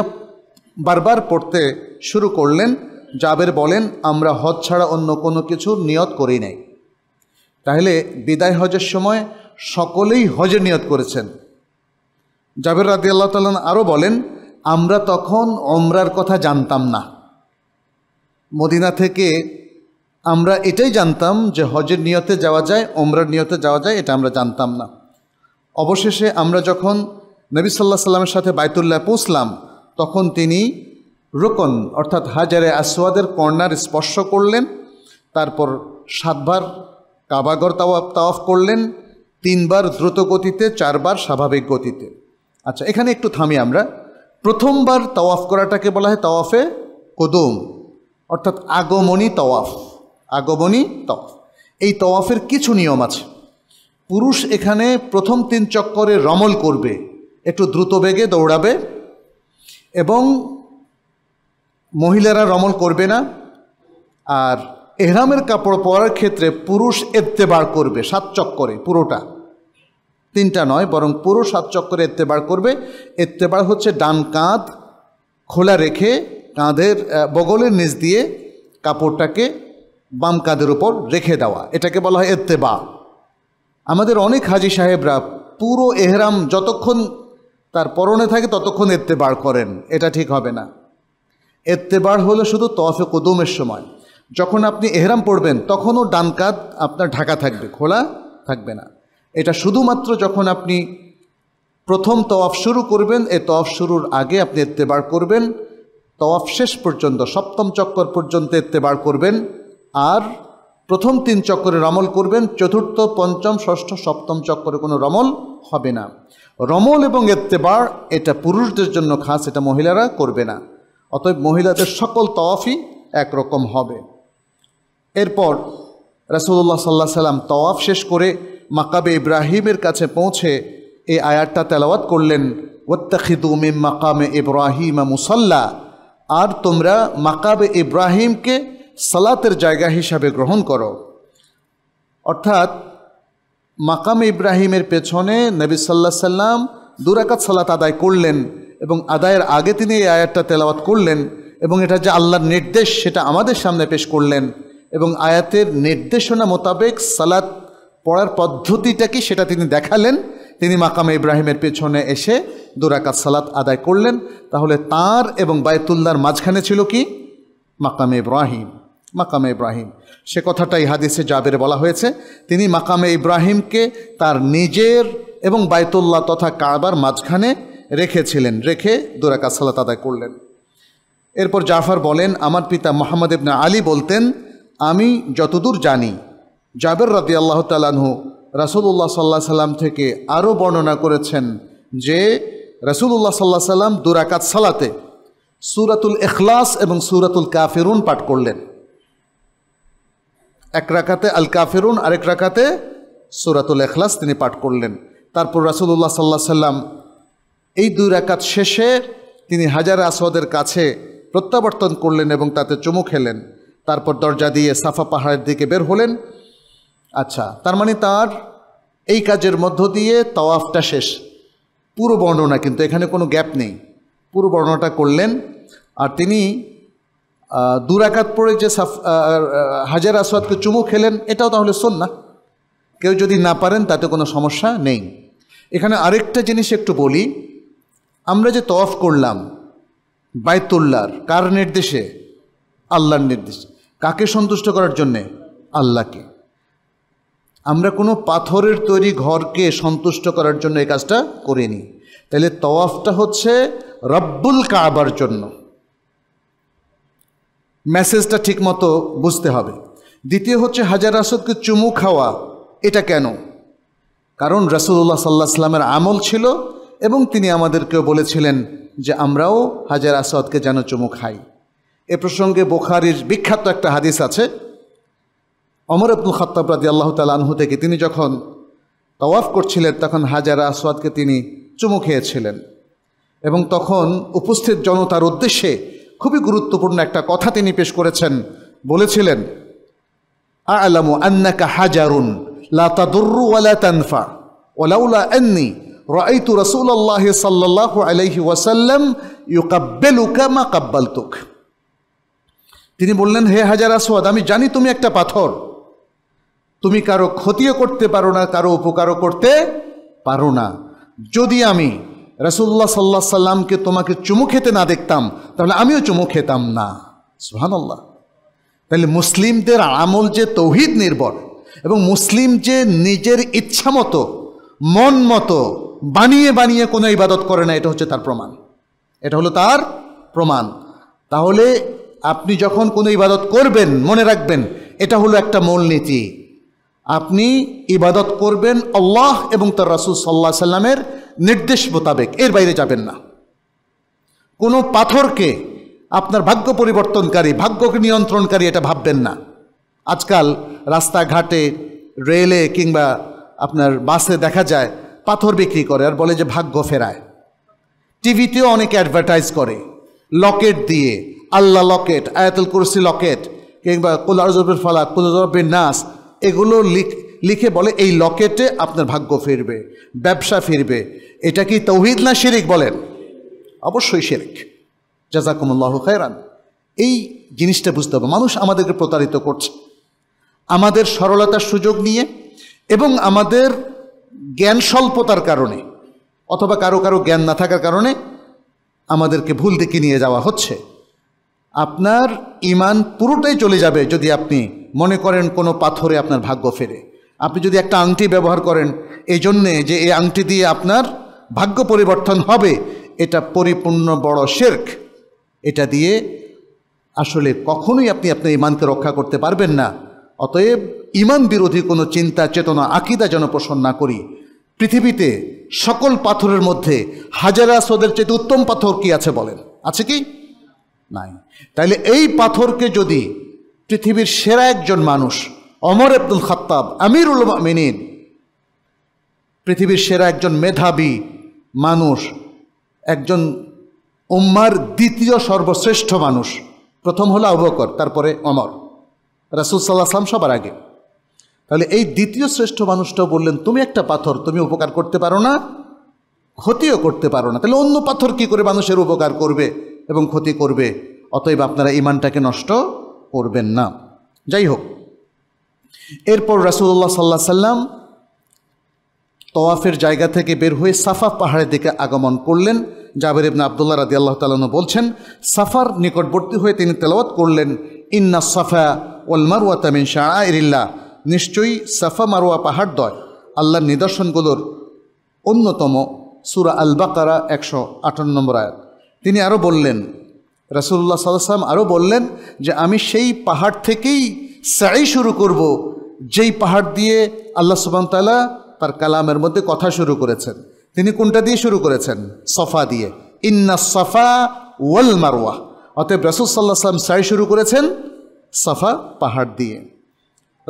বারবার পড়তে শুরু করলেন জাবের বলেন আমরা হজ ছাড়া অন্য কোনো কিছু নিয়ত করি নাই তাহলে বিদায় হজের সময় সকলেই হজে নিয়ত করেছেন জাবের রাদি আল্লাহ তালন আরও বলেন আমরা তখন অমরার কথা জানতাম না মদিনা থেকে আমরা এটাই জানতাম যে হজের নিয়তে যাওয়া যায় অমরার নিয়তে যাওয়া যায় এটা আমরা জানতাম না অবশেষে আমরা যখন নবী সাল্লাহ সাল্লামের সাথে বায়তুল্লাহ পৌঁছলাম তখন তিনি রোকন অর্থাৎ হাজারে আসওয়াদের কর্নার স্পর্শ করলেন তারপর সাতবার কাবাগর তাওয়াফ করলেন তিনবার দ্রুত গতিতে চারবার স্বাভাবিক গতিতে আচ্ছা এখানে একটু থামি আমরা প্রথমবার তাওয়াফ করাটাকে বলা হয় তাওয়াফে কদম অর্থাৎ আগমনী তাওয়াফ আগমনী তাওয়াফ এই তাওয়াফের কিছু নিয়ম আছে পুরুষ এখানে প্রথম তিন চক্করে রমল করবে একটু দ্রুত বেগে দৌড়াবে এবং মহিলারা রমল করবে না আর এহরামের কাপড় পরার ক্ষেত্রে পুরুষ এত্তেবার করবে সাত চক্করে পুরোটা তিনটা নয় বরং পুরো সাত চক্করে এত্তেবার করবে এত্তেবার হচ্ছে ডান কাঁধ খোলা রেখে কাঁধের বগলের নিচ দিয়ে কাপড়টাকে বাম কাঁধের উপর রেখে দেওয়া এটাকে বলা হয় এত্তেবা আমাদের অনেক হাজি সাহেবরা পুরো এহরাম যতক্ষণ তার পরনে থাকে ততক্ষণ এত্তেবার করেন এটা ঠিক হবে না এত্তেবার হলো শুধু তফে কদমের সময় যখন আপনি এহরাম পড়বেন তখনও ডান কাত আপনার ঢাকা থাকবে খোলা থাকবে না এটা শুধুমাত্র যখন আপনি প্রথম তওয়াফ শুরু করবেন এ তওয়াফ শুরুর আগে আপনি এত্তেবার করবেন তওয়াফ শেষ পর্যন্ত সপ্তম চক্কর পর্যন্ত এত্তেবার করবেন আর প্রথম তিন চক্করে রমল করবেন চতুর্থ পঞ্চম ষষ্ঠ সপ্তম চক্করে কোনো রমল হবে না রমল এবং এত্তেবার এটা পুরুষদের জন্য খাস এটা মহিলারা করবে না অতএব মহিলাদের সকল তওয়াফই একরকম হবে এরপর রাসুল্লাহ সাল্লাহ সাল্লাম তওয়াফ শেষ করে মাকাবে ইব্রাহিমের কাছে পৌঁছে এই আয়ারটা তেলাওয়াত করলেন ওত্তাখিদুমে মিম মাকামে ইব্রাহিম মুসাল্লা আর তোমরা মাকাবে ইব্রাহিমকে সালাতের জায়গা হিসাবে গ্রহণ করো অর্থাৎ মাকাম ইব্রাহিমের পেছনে নবী সাল্লাহ সাল্লাম দুরাকাত সালাত আদায় করলেন এবং আদায়ের আগে তিনি এই আয়াতটা তেলাওয়াত করলেন এবং এটা যে আল্লাহর নির্দেশ সেটা আমাদের সামনে পেশ করলেন এবং আয়াতের নির্দেশনা মোতাবেক সালাত পড়ার পদ্ধতিটা কি সেটা তিনি দেখালেন তিনি মাকামে ইব্রাহিমের পেছনে এসে দুরাকাত সালাত আদায় করলেন তাহলে তার এবং বায়তুল্লার মাঝখানে ছিল কি মাকামে ইব্রাহিম মাকামে ইব্রাহিম সে কথাটাই হাদিসে জাবের বলা হয়েছে তিনি মাকামে ইব্রাহিমকে তার নিজের এবং বায়তুল্লাহ তথা কারবার মাঝখানে রেখেছিলেন রেখে দুরাকাত সালাত আদায় করলেন এরপর জাফর বলেন আমার পিতা মোহাম্মদ ইবনা আলী বলতেন আমি যতদূর জানি জাবের রাদি আল্লাহ তালাহু রাসুলুল্লাহ সাল্লাহ সাল্লাম থেকে আরও বর্ণনা করেছেন যে রাসুলুল্লাহ সাল্লাহ সাল্লাম দুরাকাত সালাতে সুরাতুল এখলাস এবং সুরাতুল কাফেরুন পাঠ করলেন এক রাকাতে আল কাফেরুন আরেক রাকাতে সুরাতুল এখলাস তিনি পাঠ করলেন তারপর রাসুলুল্লাহ সাল্লাহ সাল্লাম এই দুই রাকাত শেষে তিনি হাজার আসওয়াদের কাছে প্রত্যাবর্তন করলেন এবং তাতে চুমু খেলেন তারপর দরজা দিয়ে সাফা পাহাড়ের দিকে বের হলেন আচ্ছা তার মানে তার এই কাজের মধ্য দিয়ে তওয়াফটা শেষ পুরো বর্ণনা কিন্তু এখানে কোনো গ্যাপ নেই পুরো বর্ণনাটা করলেন আর তিনি দুরাকাত পড়ে যে সাফ হাজার আসওয়াদকে চুমু খেলেন এটাও তাহলে শোন না কেউ যদি না পারেন তাতে কোনো সমস্যা নেই এখানে আরেকটা জিনিস একটু বলি আমরা যে তফ করলাম বায়তুল্লার কার নির্দেশে আল্লাহর নির্দেশে কাকে সন্তুষ্ট করার জন্যে আল্লাহকে আমরা কোনো পাথরের তৈরি ঘরকে সন্তুষ্ট করার জন্য এই কাজটা করিনি তাহলে তওয়াফটা হচ্ছে রব্বুল কাবার জন্য মেসেজটা ঠিকমতো বুঝতে হবে দ্বিতীয় হচ্ছে হাজার রাসদকে চুমু খাওয়া এটা কেন কারণ রাসুল্লাহ সাল্লাহ সাল্লামের আমল ছিল এবং তিনি আমাদেরকেও বলেছিলেন যে আমরাও হাজার আসাদকে যেন চুমু খাই এ প্রসঙ্গে বোখারির বিখ্যাত একটা হাদিস আছে অমর আব্দুল খাত্তাব রাজি আল্লাহ তালাহু থেকে তিনি যখন তওয়াফ করছিলেন তখন হাজার আসওয়াদকে তিনি চুমু খেয়েছিলেন এবং তখন উপস্থিত জনতার উদ্দেশ্যে খুবই গুরুত্বপূর্ণ একটা কথা তিনি পেশ করেছেন বলেছিলেন আলামু আন্নাকা হাজারুন লা তাদুরু ওয়ালা তানফা ওলাউলা এন্নি রাইতু রসুল্লাহ সাল্লাহ আলহি ওয়াসাল্লাম ইউকাব্বেলুকা মা কাব্বালতুক তিনি বললেন হে হাজার আসওয়াদ আমি জানি তুমি একটা পাথর তুমি কারো ক্ষতিও করতে পারো না কারো উপকারও করতে পারো না যদি আমি রসুল্লাহ সাল্লাহ সাল্লামকে তোমাকে চুমু খেতে না দেখতাম তাহলে আমিও চুমু খেতাম না সুহানাল্লাহ তাহলে মুসলিমদের আমল যে তৌহিদ নির্ভর এবং মুসলিম যে নিজের ইচ্ছা মতো মন মতো বানিয়ে বানিয়ে কোনো ইবাদত করে না এটা হচ্ছে তার প্রমাণ এটা হলো তার প্রমাণ তাহলে আপনি যখন কোনো ইবাদত করবেন মনে রাখবেন এটা হলো একটা মূলনীতি আপনি ইবাদত করবেন আল্লাহ এবং তার রাসুল সাল্লাহ সাল্লামের নির্দেশ মোতাবেক এর বাইরে যাবেন না কোনো পাথরকে আপনার ভাগ্য পরিবর্তনকারী ভাগ্যকে নিয়ন্ত্রণকারী এটা ভাববেন না আজকাল রাস্তাঘাটে রেলে কিংবা আপনার বাসে দেখা যায় পাথর বিক্রি করে আর বলে যে ভাগ্য ফেরায় টিভিতেও অনেক অ্যাডভার্টাইজ করে লকেট দিয়ে আল্লাহ লকেট আয়াতুল কুরসি লকেট কিংবা কোলারজবের ফালা কোলারজবের নাস এগুলো লিখ লিখে বলে এই লকেটে আপনার ভাগ্য ফিরবে ব্যবসা ফিরবে এটা কি তৌহিদ না শিরিক বলেন অবশ্যই শিরিক জাজাকুমুল্লাহ খায়রান এই জিনিসটা বুঝতে হবে মানুষ আমাদেরকে প্রতারিত করছে আমাদের সরলতার সুযোগ নিয়ে এবং আমাদের জ্ঞান স্বল্পতার কারণে অথবা কারো কারো জ্ঞান না থাকার কারণে আমাদেরকে ভুল দিকে নিয়ে যাওয়া হচ্ছে আপনার ইমান পুরোটাই চলে যাবে যদি আপনি মনে করেন কোনো পাথরে আপনার ভাগ্য ফেরে আপনি যদি একটা আংটি ব্যবহার করেন এই জন্যে যে এই আংটি দিয়ে আপনার ভাগ্য পরিবর্তন হবে এটা পরিপূর্ণ বড় শেরক এটা দিয়ে আসলে কখনোই আপনি আপনার ইমানকে রক্ষা করতে পারবেন না অতএব ইমান বিরোধী কোনো চিন্তা চেতনা আকিদা যেন পোষণ না করি পৃথিবীতে সকল পাথরের মধ্যে হাজারা সদের চেয়ে উত্তম পাথর কি আছে বলেন আছে কি নাই তাইলে এই পাথরকে যদি পৃথিবীর সেরা একজন মানুষ অমর আব্দুল খাত্তাব আমিরুল মিনিন পৃথিবীর সেরা একজন মেধাবী মানুষ একজন উম্মার দ্বিতীয় সর্বশ্রেষ্ঠ মানুষ প্রথম হলো অবকর তারপরে অমর রাসুল সাল্লাহ আসলাম সবার আগে তাহলে এই দ্বিতীয় শ্রেষ্ঠ মানুষটাও বললেন তুমি একটা পাথর তুমি উপকার করতে পারো না ক্ষতিও করতে পারো না তাহলে অন্য পাথর কি করে মানুষের উপকার করবে এবং ক্ষতি করবে অতএব আপনারা ইমানটাকে নষ্ট করবেন না যাই হোক এরপর রাসুল্লাহ সাল্লাহ সাল্লাম তওয়াফের জায়গা থেকে বের হয়ে সাফা পাহাড়ের দিকে আগমন করলেন জাবের ইবনা আবদুল্লাহ রাদি আল্লাহ তালন বলছেন সাফার নিকটবর্তী হয়ে তিনি তেলাওয়াত করলেন ইন্না সাফা ওল মারুয়া তামিন শাহ ইরিল্লা নিশ্চয়ই সাফা মারুয়া পাহাড় দয় আল্লাহর নিদর্শনগুলোর অন্যতম সুরা আল বাকারা একশো আটান্ন নম্বর আয়াত তিনি আরও বললেন রাসুল্লাহ সাল্লাম আরও বললেন যে আমি সেই পাহাড় থেকেই সাই শুরু করব যেই পাহাড় দিয়ে আল্লাহ সুবাহতাল্লাহ তার কালামের মধ্যে কথা শুরু করেছেন তিনি কোনটা দিয়ে শুরু করেছেন সফা দিয়ে ইন্না সফা ওয়াল মারওয়া অতএব রাসুল সাল্লাহ সাল্লাম সাই শুরু করেছেন সাফা পাহাড় দিয়ে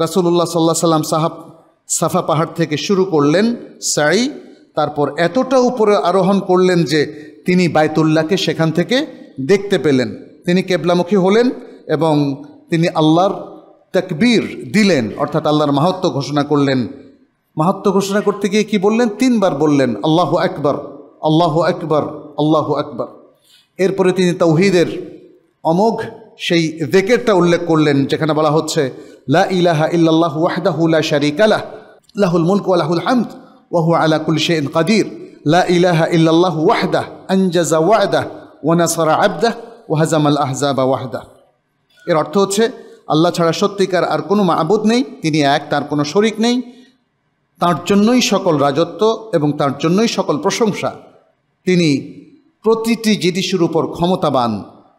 রাসুল্লাহ সাল্লাহ সাল্লাম সাহাব সাফা পাহাড় থেকে শুরু করলেন সাই তারপর এতটা উপরে আরোহণ করলেন যে তিনি বায়তুল্লাহকে সেখান থেকে দেখতে পেলেন তিনি কেবলামুখী হলেন এবং তিনি আল্লাহর তকবীর দিলেন অর্থাৎ আল্লাহর মাহাত্ম ঘোষণা করলেন মাহাত্ম ঘোষণা করতে গিয়ে কি বললেন তিনবার বললেন আল্লাহ আকবর আল্লাহ আকবর আল্লাহ আকবর এরপরে তিনি তৌহিদের অমোঘ সেই জেকেরটা উল্লেখ করলেন যেখানে বলা হচ্ছে লা ইলাহা ইল্লাল্লাহু ওয়াহদাহু লা শারীকা লাহ লাহুল মুলক ওয়া লাহুল হামদ ওয়া হুয়া আলা কুল্লি শাইইন কাদির লা ইলাহা ইল্লাল্লাহু ওয়াহদাহ আনজাজা ওয়াদাহ ওয়া নাসারা আবদাহ ওয়া হাজামাল আহজাবা ওয়াহদাহ এর অর্থ হচ্ছে আল্লাহ ছাড়া সত্যিকার আর কোনো মাবুদ নেই তিনি এক তার কোনো শরিক নেই তার জন্যই সকল রাজত্ব এবং তার জন্যই সকল প্রশংসা তিনি প্রতিটি জিনিসের উপর ক্ষমতাবান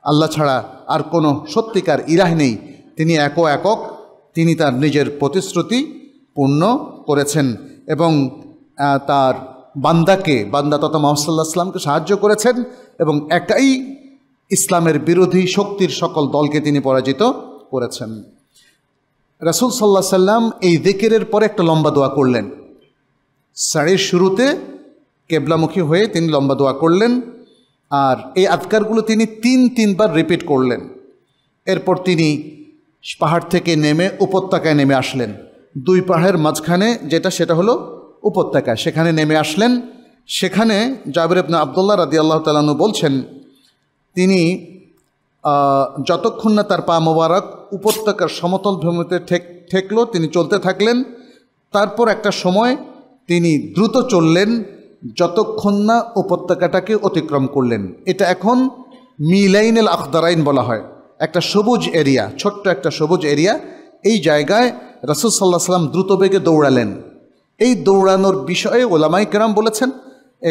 আল্লাহ ছাড়া আর কোনো সত্যিকার ইরাহ নেই তিনি এক একক তিনি তার নিজের প্রতিশ্রুতি পূর্ণ করেছেন এবং তার বান্দাকে বান্দা তথা মোহাম্মদাল্লাহ ইসলামকে সাহায্য করেছেন এবং একাই ইসলামের বিরোধী শক্তির সকল দলকে তিনি পরাজিত করেছেন রাসুল সাল্লাহ সাল্লাম এই দেকেরের পরে একটা লম্বা দোয়া করলেন সাড়ের শুরুতে কেবলামুখী হয়ে তিনি লম্বা দোয়া করলেন আর এই আজকারগুলো তিনি তিন তিনবার রিপিট করলেন এরপর তিনি পাহাড় থেকে নেমে উপত্যকায় নেমে আসলেন দুই পাহাড়ের মাঝখানে যেটা সেটা হলো উপত্যকা সেখানে নেমে আসলেন সেখানে জাবির ইবনা আবদুল্লাহ রাদি আল্লাহ তালানু বলছেন তিনি যতক্ষণ না তার পা মোবারক উপত্যকার সমতল ভূমিতে ঠেক ঠেকলো তিনি চলতে থাকলেন তারপর একটা সময় তিনি দ্রুত চললেন যতক্ষণ না উপত্যকাটাকে অতিক্রম করলেন এটা এখন মিলাইনেল আখদারাইন বলা হয় একটা সবুজ এরিয়া ছোট্ট একটা সবুজ এরিয়া এই জায়গায় রাসুল সাল্লাহ সাল্লাম দ্রুত বেগে দৌড়ালেন এই দৌড়ানোর বিষয়ে ওলামাই কেরাম বলেছেন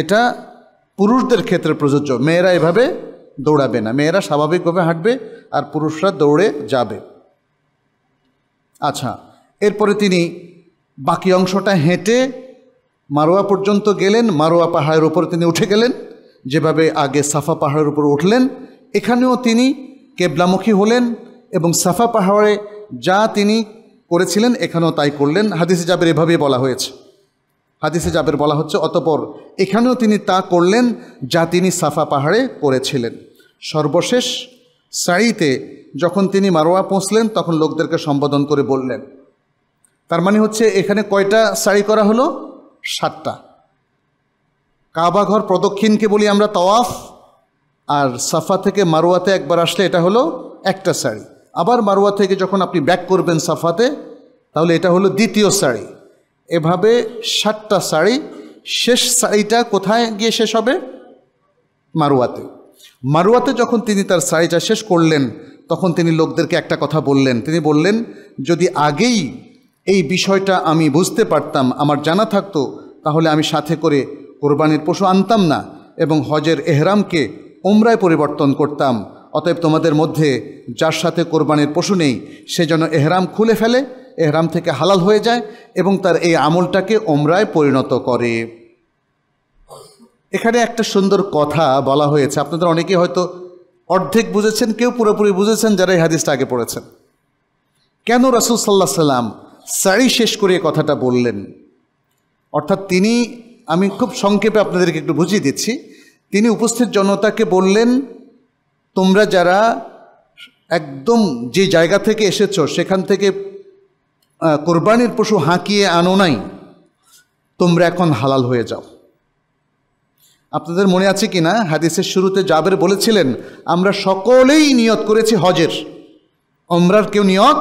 এটা পুরুষদের ক্ষেত্রে প্রযোজ্য মেয়েরা এভাবে দৌড়াবে না মেয়েরা স্বাভাবিকভাবে হাঁটবে আর পুরুষরা দৌড়ে যাবে আচ্ছা এরপরে তিনি বাকি অংশটা হেঁটে মারোয়া পর্যন্ত গেলেন মারোয়া পাহাড়ের উপর তিনি উঠে গেলেন যেভাবে আগে সাফা পাহাড়ের উপর উঠলেন এখানেও তিনি কেবলামুখী হলেন এবং সাফা পাহাড়ে যা তিনি করেছিলেন এখানেও তাই করলেন হাদিসে জাবের এভাবেই বলা হয়েছে হাদিসে জাবের বলা হচ্ছে অতপর এখানেও তিনি তা করলেন যা তিনি সাফা পাহাড়ে করেছিলেন সর্বশেষ সাইতে যখন তিনি মারোয়া পৌঁছলেন তখন লোকদেরকে সম্বোধন করে বললেন তার মানে হচ্ছে এখানে কয়টা সাড়ি করা হলো সাতটা ঘর প্রদক্ষিণকে বলি আমরা তওয়াফ আর সাফা থেকে মারোয়াতে একবার আসলে এটা হলো একটা শাড়ি আবার মারোয়া থেকে যখন আপনি ব্যাক করবেন সাফাতে তাহলে এটা হলো দ্বিতীয় শাড়ি এভাবে সাতটা শাড়ি শেষ শাড়িটা কোথায় গিয়ে শেষ হবে মারুয়াতে মারুয়াতে যখন তিনি তার শাড়িটা শেষ করলেন তখন তিনি লোকদেরকে একটা কথা বললেন তিনি বললেন যদি আগেই এই বিষয়টা আমি বুঝতে পারতাম আমার জানা থাকতো তাহলে আমি সাথে করে কোরবানির পশু আনতাম না এবং হজের এহরামকে ওমরায় পরিবর্তন করতাম অতএব তোমাদের মধ্যে যার সাথে কোরবানির পশু নেই সে যেন এহরাম খুলে ফেলে এহরাম থেকে হালাল হয়ে যায় এবং তার এই আমলটাকে ওমরায় পরিণত করে এখানে একটা সুন্দর কথা বলা হয়েছে আপনাদের অনেকে হয়তো অর্ধেক বুঝেছেন কেউ পুরোপুরি বুঝেছেন যারা এই হাদিসটা আগে পড়েছেন কেন রাসুল সাল্লাহ সাল্লাম সাড়ি শেষ করে কথাটা বললেন অর্থাৎ তিনি আমি খুব সংক্ষেপে আপনাদেরকে একটু বুঝিয়ে দিচ্ছি তিনি উপস্থিত জনতাকে বললেন তোমরা যারা একদম যে জায়গা থেকে এসেছ সেখান থেকে কোরবানির পশু হাঁকিয়ে আনো নাই তোমরা এখন হালাল হয়ে যাও আপনাদের মনে আছে কি না হাদিসের শুরুতে জাবের বলেছিলেন আমরা সকলেই নিয়ত করেছি হজের অমরার কেউ নিয়ত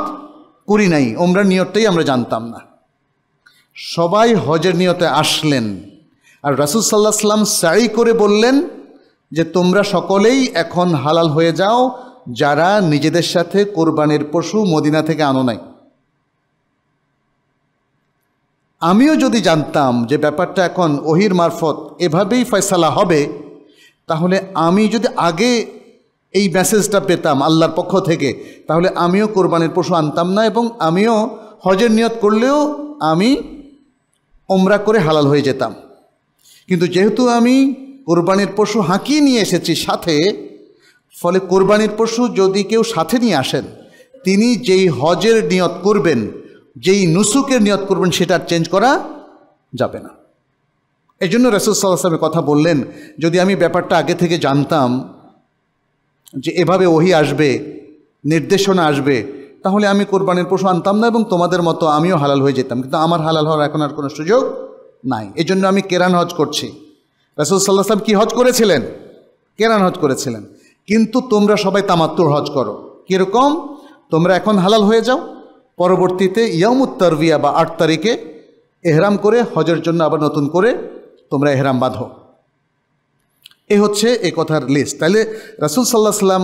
করি নাই ওমরা নিয়তটাই আমরা জানতাম না সবাই হজের নিয়তে আসলেন আর রাসুল সাল্লাহ সাল্লাম সাই করে বললেন যে তোমরা সকলেই এখন হালাল হয়ে যাও যারা নিজেদের সাথে কোরবানির পশু মদিনা থেকে আনো নাই আমিও যদি জানতাম যে ব্যাপারটা এখন ওহির মারফত এভাবেই ফয়সালা হবে তাহলে আমি যদি আগে এই মেসেজটা পেতাম আল্লাহর পক্ষ থেকে তাহলে আমিও কোরবানির পশু আনতাম না এবং আমিও হজের নিয়ত করলেও আমি ওমরা করে হালাল হয়ে যেতাম কিন্তু যেহেতু আমি কোরবানির পশু হাঁকিয়ে নিয়ে এসেছি সাথে ফলে কোরবানির পশু যদি কেউ সাথে নিয়ে আসেন তিনি যেই হজের নিয়ত করবেন যেই নুসুকের নিয়ত করবেন সেটা চেঞ্জ করা যাবে না এই জন্য রসুল সাল্লাহ কথা বললেন যদি আমি ব্যাপারটা আগে থেকে জানতাম যে এভাবে ওহি আসবে নির্দেশনা আসবে তাহলে আমি কোরবানির পশু আনতাম না এবং তোমাদের মতো আমিও হালাল হয়ে যেতাম কিন্তু আমার হালাল হওয়ার এখন আর কোনো সুযোগ নাই এই জন্য আমি কেরান হজ করছি রাসুল সাল্লাহ সাল্লাম কী হজ করেছিলেন কেরান হজ করেছিলেন কিন্তু তোমরা সবাই তামাত্তুর হজ করো কীরকম তোমরা এখন হালাল হয়ে যাও পরবর্তীতে ইয়ামুত্তারভিয়া বা আট তারিখে এহরাম করে হজের জন্য আবার নতুন করে তোমরা এহরাম বাঁধো এ হচ্ছে এ কথার লিস্ট তাইলে রাসুল সাল্লাহ সাল্লাম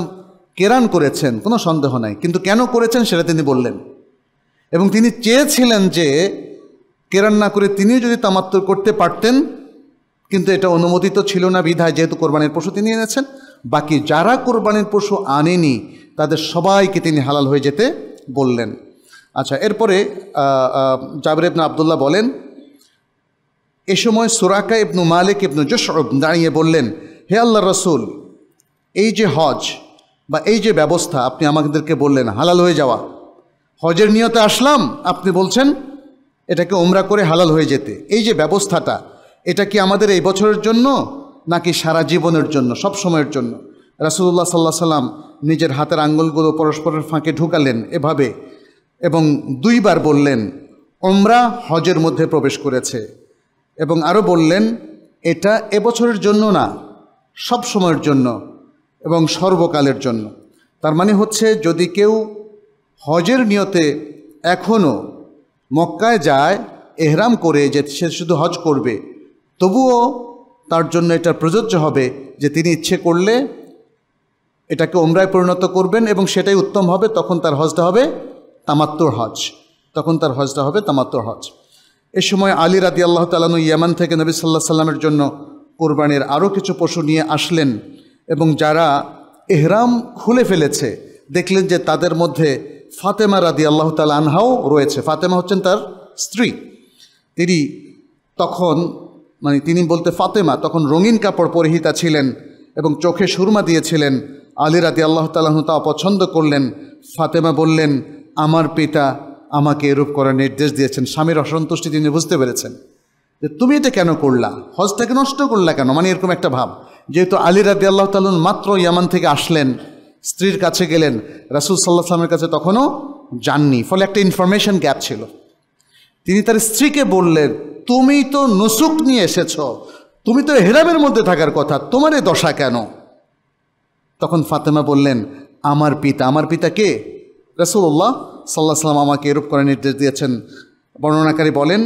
কেরান করেছেন কোনো সন্দেহ নাই কিন্তু কেন করেছেন সেটা তিনি বললেন এবং তিনি চেয়েছিলেন যে কেরান না করে তিনিও যদি তামাত্তর করতে পারতেন কিন্তু এটা অনুমোদিত ছিল না বিধায় যেহেতু কোরবানির পশু তিনি এনেছেন বাকি যারা কোরবানির পশু আনেনি তাদের সবাইকে তিনি হালাল হয়ে যেতে বললেন আচ্ছা এরপরে জাবির ইবনু আবদুল্লাহ বলেন এ সময় সুরাকা ইবনু মালিক ইবনু জোসব দাঁড়িয়ে বললেন হে আল্লাহ রসুল এই যে হজ বা এই যে ব্যবস্থা আপনি আমাদেরকে বললেন হালাল হয়ে যাওয়া হজের নিয়তে আসলাম আপনি বলছেন এটাকে ওমরা করে হালাল হয়ে যেতে এই যে ব্যবস্থাটা এটা কি আমাদের এই বছরের জন্য নাকি সারা জীবনের জন্য সব সময়ের জন্য রাসুল্লাহ সাল্লাহ সাল্লাম নিজের হাতের আঙ্গুলগুলো পরস্পরের ফাঁকে ঢুকালেন এভাবে এবং দুইবার বললেন ওমরা হজের মধ্যে প্রবেশ করেছে এবং আরও বললেন এটা এবছরের জন্য না সব সময়ের জন্য এবং সর্বকালের জন্য তার মানে হচ্ছে যদি কেউ হজের নিয়তে এখনও মক্কায় যায় এহরাম করে যে সে শুধু হজ করবে তবুও তার জন্য এটা প্রযোজ্য হবে যে তিনি ইচ্ছে করলে এটাকে ওমরায় পরিণত করবেন এবং সেটাই উত্তম হবে তখন তার হজটা হবে তামাত্তর হজ তখন তার হজটা হবে তামাত্তর হজ এ সময় আলী রাদি আল্লাহ তালানু ইয়ামান থেকে নবী সাল্লাহ সাল্লামের জন্য কোরবানির আরও কিছু পশু নিয়ে আসলেন এবং যারা এহরাম খুলে ফেলেছে দেখলেন যে তাদের মধ্যে ফাতেমা রাদি আল্লাহ তাল আনহাও রয়েছে ফাতেমা হচ্ছেন তার স্ত্রী তিনি তখন মানে তিনি বলতে ফাতেমা তখন রঙিন কাপড় পরিহিতা ছিলেন এবং চোখে সুরমা দিয়েছিলেন আলী রাদি আল্লাহ তালাহ তা অপছন্দ করলেন ফাতেমা বললেন আমার পিতা আমাকে এরূপ করার নির্দেশ দিয়েছেন স্বামীর অসন্তুষ্টি তিনি বুঝতে পেরেছেন যে তুমি এটা কেন করলা হজটাকে নষ্ট করলা কেন মানে এরকম একটা ভাব যেহেতু আলী রাজি আল্লাহ তালুন মাত্র ইয়ামান থেকে আসলেন স্ত্রীর কাছে গেলেন রাসুল সাল্লাহ সাল্লামের কাছে তখনও যাননি ফলে একটা ইনফরমেশন গ্যাপ ছিল তিনি তার স্ত্রীকে বললেন তুমি তো নসুক নিয়ে এসেছ তুমি তো হেরামের মধ্যে থাকার কথা তোমার এ দশা কেন তখন ফাতেমা বললেন আমার পিতা আমার পিতা কে রাসুল্লাহ সাল্লাহ সাল্লাম আমাকে এরূপ করে নির্দেশ দিয়েছেন বর্ণনাকারী বলেন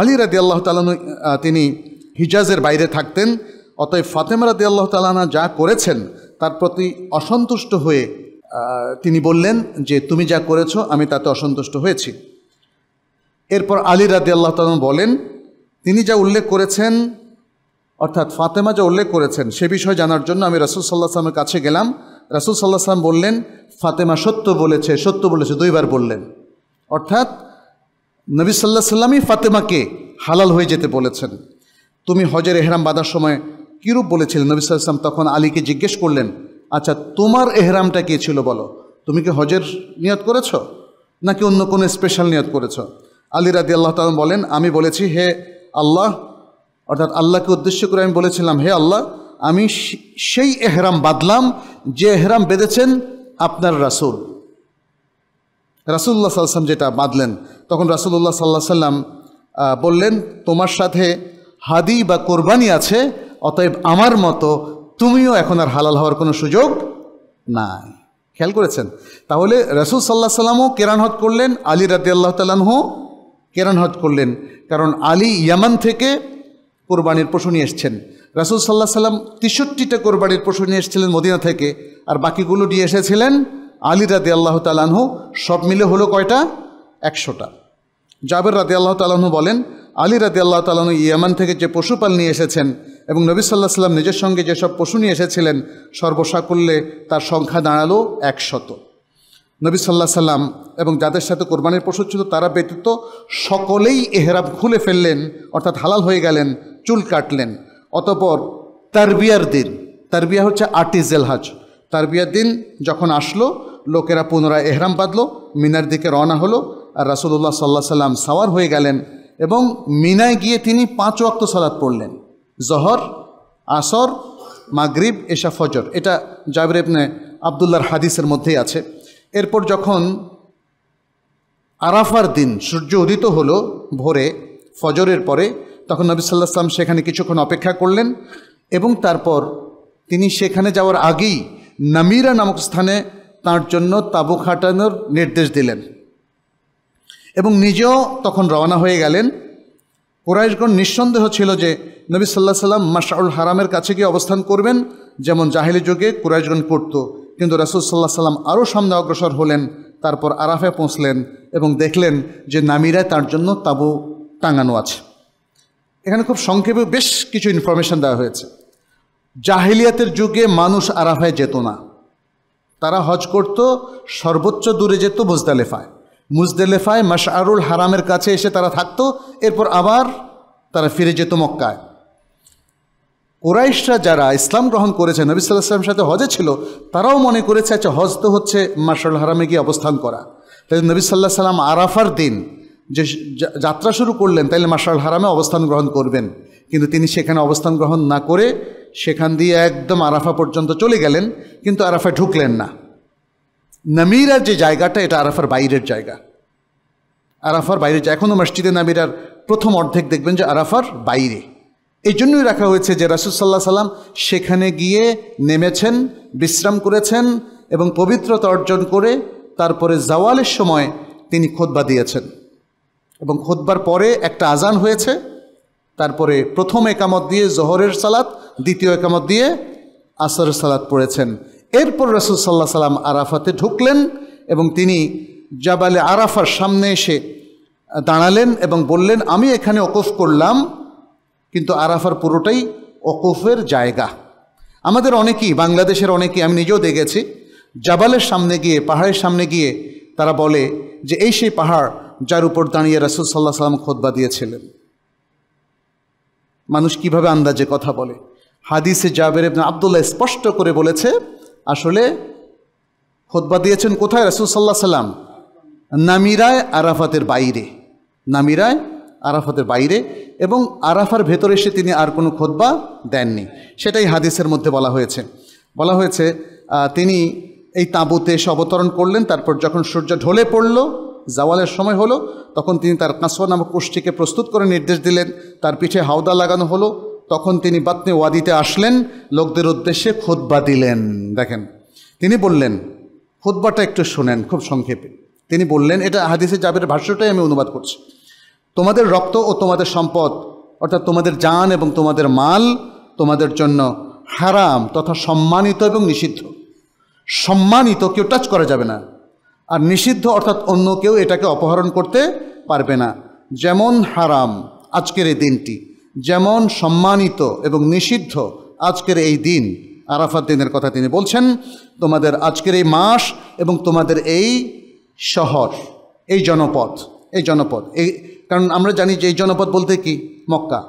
আলী রাদি আল্লাহ তালানু তিনি হিজাজের বাইরে থাকতেন অতএব ফাতেমা রাদি আল্লাহ তালানা যা করেছেন তার প্রতি অসন্তুষ্ট হয়ে তিনি বললেন যে তুমি যা করেছ আমি তাতে অসন্তুষ্ট হয়েছি এরপর আলী রাদি আল্লাহ তালান বলেন তিনি যা উল্লেখ করেছেন অর্থাৎ ফাতেমা যা উল্লেখ করেছেন সে বিষয়ে জানার জন্য আমি রাসুল সাল্লাহ সালামের কাছে গেলাম রাসুল সাল্লাহ সাল্লাম বললেন ফাতেমা সত্য বলেছে সত্য বলেছে দুইবার বললেন অর্থাৎ নবী সাল্লাহ সাল্লামই ফাতেমাকে হালাল হয়ে যেতে বলেছেন তুমি হজের এহরাম বাঁধার সময় কীরূপ বলেছিলেন নবী সাল্লাহাম তখন আলীকে জিজ্ঞেস করলেন আচ্ছা তোমার এহরামটা কী ছিল বলো তুমি কি হজের নিয়ত করেছ নাকি অন্য কোনো স্পেশাল নিয়ত করেছ আলী রাদি আল্লাহ তাল বলেন আমি বলেছি হে আল্লাহ অর্থাৎ আল্লাহকে উদ্দেশ্য করে আমি বলেছিলাম হে আল্লাহ আমি সেই এহরাম বাঁধলাম যে এহরাম বেঁধেছেন আপনার রাসুল রাসুল্লাহ সাল্লাম যেটা বাঁধলেন তখন রাসুল্লাহ সাল্লাহ সাল্লাম বললেন তোমার সাথে হাদি বা কোরবানি আছে অতএব আমার মতো তুমিও এখন আর হালাল হওয়ার কোনো সুযোগ নাই খেয়াল করেছেন তাহলে রসুল সাল্লাহ সাল্লামও কেরান হজ করলেন আলী রাদি আল্লাহ তাল্লাহ কেরান হজ করলেন কারণ আলী ইয়ামান থেকে কোরবানির পশু নিয়ে এসছেন রাসুল সাল্লাহ সাল্লাম তেষট্টিটা কোরবানির পশু নিয়ে এসেছিলেন মদিনা থেকে আর বাকিগুলো নিয়ে এসেছিলেন আলী রাদি আল্লাহ তালাহু সব মিলে হলো কয়টা একশোটা জাবের রাদি আল্লাহ তালাহু বলেন আলী রাদি আল্লাহ তালাহু ইয়ামান থেকে যে পশুপাল নিয়ে এসেছেন এবং নবী সাল্লাহ সাল্লাম নিজের সঙ্গে যেসব পশু নিয়ে এসেছিলেন সর্বসাকুল্যে তার সংখ্যা দাঁড়ালো একশত নবী সাল্লাহ সাল্লাম এবং যাদের সাথে কোরবানির পশু ছিল তারা ব্যতীত সকলেই এহরাব খুলে ফেললেন অর্থাৎ হালাল হয়ে গেলেন চুল কাটলেন অতপর তারবিয়ার দিন তারবিয়া হচ্ছে আর্টিজেল হাজ তার বিয়ের দিন যখন আসলো লোকেরা পুনরায় এহরাম বাঁধলো মিনার দিকে রওনা হলো আর রাসুলুল্লাহ সাল্লাহ সাল্লাম সাওয়ার হয়ে গেলেন এবং মিনায় গিয়ে তিনি পাঁচ ওয়াক্ত সালাত পড়লেন জহর আসর মাগরিব এশা ফজর এটা জাবির ইবনে আবদুল্লার হাদিসের মধ্যেই আছে এরপর যখন আরাফার দিন সূর্য উদিত হলো ভোরে ফজরের পরে তখন নবী সাল্লাহ সাল্লাম সেখানে কিছুক্ষণ অপেক্ষা করলেন এবং তারপর তিনি সেখানে যাওয়ার আগেই নামিরা নামক স্থানে তার জন্য তাঁবু খাটানোর নির্দেশ দিলেন এবং নিজেও তখন রওনা হয়ে গেলেন কোরাইশগণ নিঃসন্দেহ ছিল যে নবী সাল্লাহ সাল্লাম মাসাউল হারামের কাছে গিয়ে অবস্থান করবেন যেমন জাহিলি যুগে কোরাইশগণ করত কিন্তু রাসুল সাল্লাহ সাল্লাম আরও সামনে অগ্রসর হলেন তারপর আরাফে পৌঁছলেন এবং দেখলেন যে নামিরায় তার জন্য তাঁবু টাঙানো আছে এখানে খুব সংক্ষেপে বেশ কিছু ইনফরমেশান দেওয়া হয়েছে জাহিলিয়াতের যুগে মানুষ আরাফায় যেত না তারা হজ করত সর্বোচ্চ দূরে যেত মুজদালেফায় মুজদালেফায় মাশআরুল হারামের কাছে এসে তারা থাকত এরপর আবার তারা ফিরে যেত মক্কায় ওরাইশরা যারা ইসলাম গ্রহণ করেছে নবী সাল্লাহ সাথে হজে ছিল তারাও মনে করেছে আচ্ছা হজ তো হচ্ছে মার্শাল হারামে গিয়ে অবস্থান করা তাই নবী সাল্লাহ সাল্লাম আরাফার দিন যে যাত্রা শুরু করলেন তাইলে মার্শাল হারামে অবস্থান গ্রহণ করবেন কিন্তু তিনি সেখানে অবস্থান গ্রহণ না করে সেখান দিয়ে একদম আরাফা পর্যন্ত চলে গেলেন কিন্তু আরাফা ঢুকলেন না নামিরার যে জায়গাটা এটা আরাফার বাইরের জায়গা আরাফার বাইরে এখনও মসজিদে নামিরার প্রথম অর্ধেক দেখবেন যে আরাফার বাইরে এই জন্যই রাখা হয়েছে যে রাসুলসাল্লাহ সাল্লাম সেখানে গিয়ে নেমেছেন বিশ্রাম করেছেন এবং পবিত্রতা অর্জন করে তারপরে জাওয়ালের সময় তিনি খোদবা দিয়েছেন এবং খোদবার পরে একটা আজান হয়েছে তারপরে প্রথম একামত দিয়ে জহরের সালাত দ্বিতীয় একামত দিয়ে আসরের সালাত পড়েছেন এরপর রসুল সাল্লাহ সাল্লাম আরাফাতে ঢুকলেন এবং তিনি জাবালে আরাফার সামনে এসে দাঁড়ালেন এবং বললেন আমি এখানে অকুফ করলাম কিন্তু আরাফার পুরোটাই অকুফের জায়গা আমাদের অনেকেই বাংলাদেশের অনেকেই আমি নিজেও দেখেছি জাবালের সামনে গিয়ে পাহাড়ের সামনে গিয়ে তারা বলে যে এই সেই পাহাড় যার উপর দাঁড়িয়ে রাসুল সাল্লাহ সাল্লাম খোদবা দিয়েছিলেন মানুষ কিভাবে আন্দাজে কথা বলে হাদিসে জাবের আবদুল্লাহ স্পষ্ট করে বলেছে আসলে খোদবা দিয়েছেন কোথায় রাসুল সাল্লাহ সাল্লাম নামিরায় আরাফাতের বাইরে নামিরায় আরাফাতের বাইরে এবং আরাফার ভেতরে এসে তিনি আর কোনো খোদবা দেননি সেটাই হাদিসের মধ্যে বলা হয়েছে বলা হয়েছে তিনি এই তাঁবুতে এসে অবতরণ করলেন তারপর যখন সূর্য ঢলে পড়ল জাওয়ালের সময় হলো তখন তিনি তার কাঁসোয়া নামক কোষ্ঠীকে প্রস্তুত করে নির্দেশ দিলেন তার পিঠে হাওদা লাগানো হলো তখন তিনি বাতনে ওয়াদিতে আসলেন লোকদের উদ্দেশ্যে খোদবা দিলেন দেখেন তিনি বললেন খোদবাটা একটু শোনেন খুব সংক্ষেপে তিনি বললেন এটা হাদিসে জাবের ভাষ্যটাই আমি অনুবাদ করছি তোমাদের রক্ত ও তোমাদের সম্পদ অর্থাৎ তোমাদের যান এবং তোমাদের মাল তোমাদের জন্য হারাম তথা সম্মানিত এবং নিষিদ্ধ সম্মানিত কেউ টাচ করা যাবে না আর নিষিদ্ধ অর্থাৎ অন্য কেউ এটাকে অপহরণ করতে পারবে না যেমন হারাম আজকের এই দিনটি যেমন সম্মানিত এবং নিষিদ্ধ আজকের এই দিন আরাফাত দিনের কথা তিনি বলছেন তোমাদের আজকের এই মাস এবং তোমাদের এই শহর এই জনপদ এই জনপদ এই কারণ আমরা জানি যে এই জনপদ বলতে কি মক্কা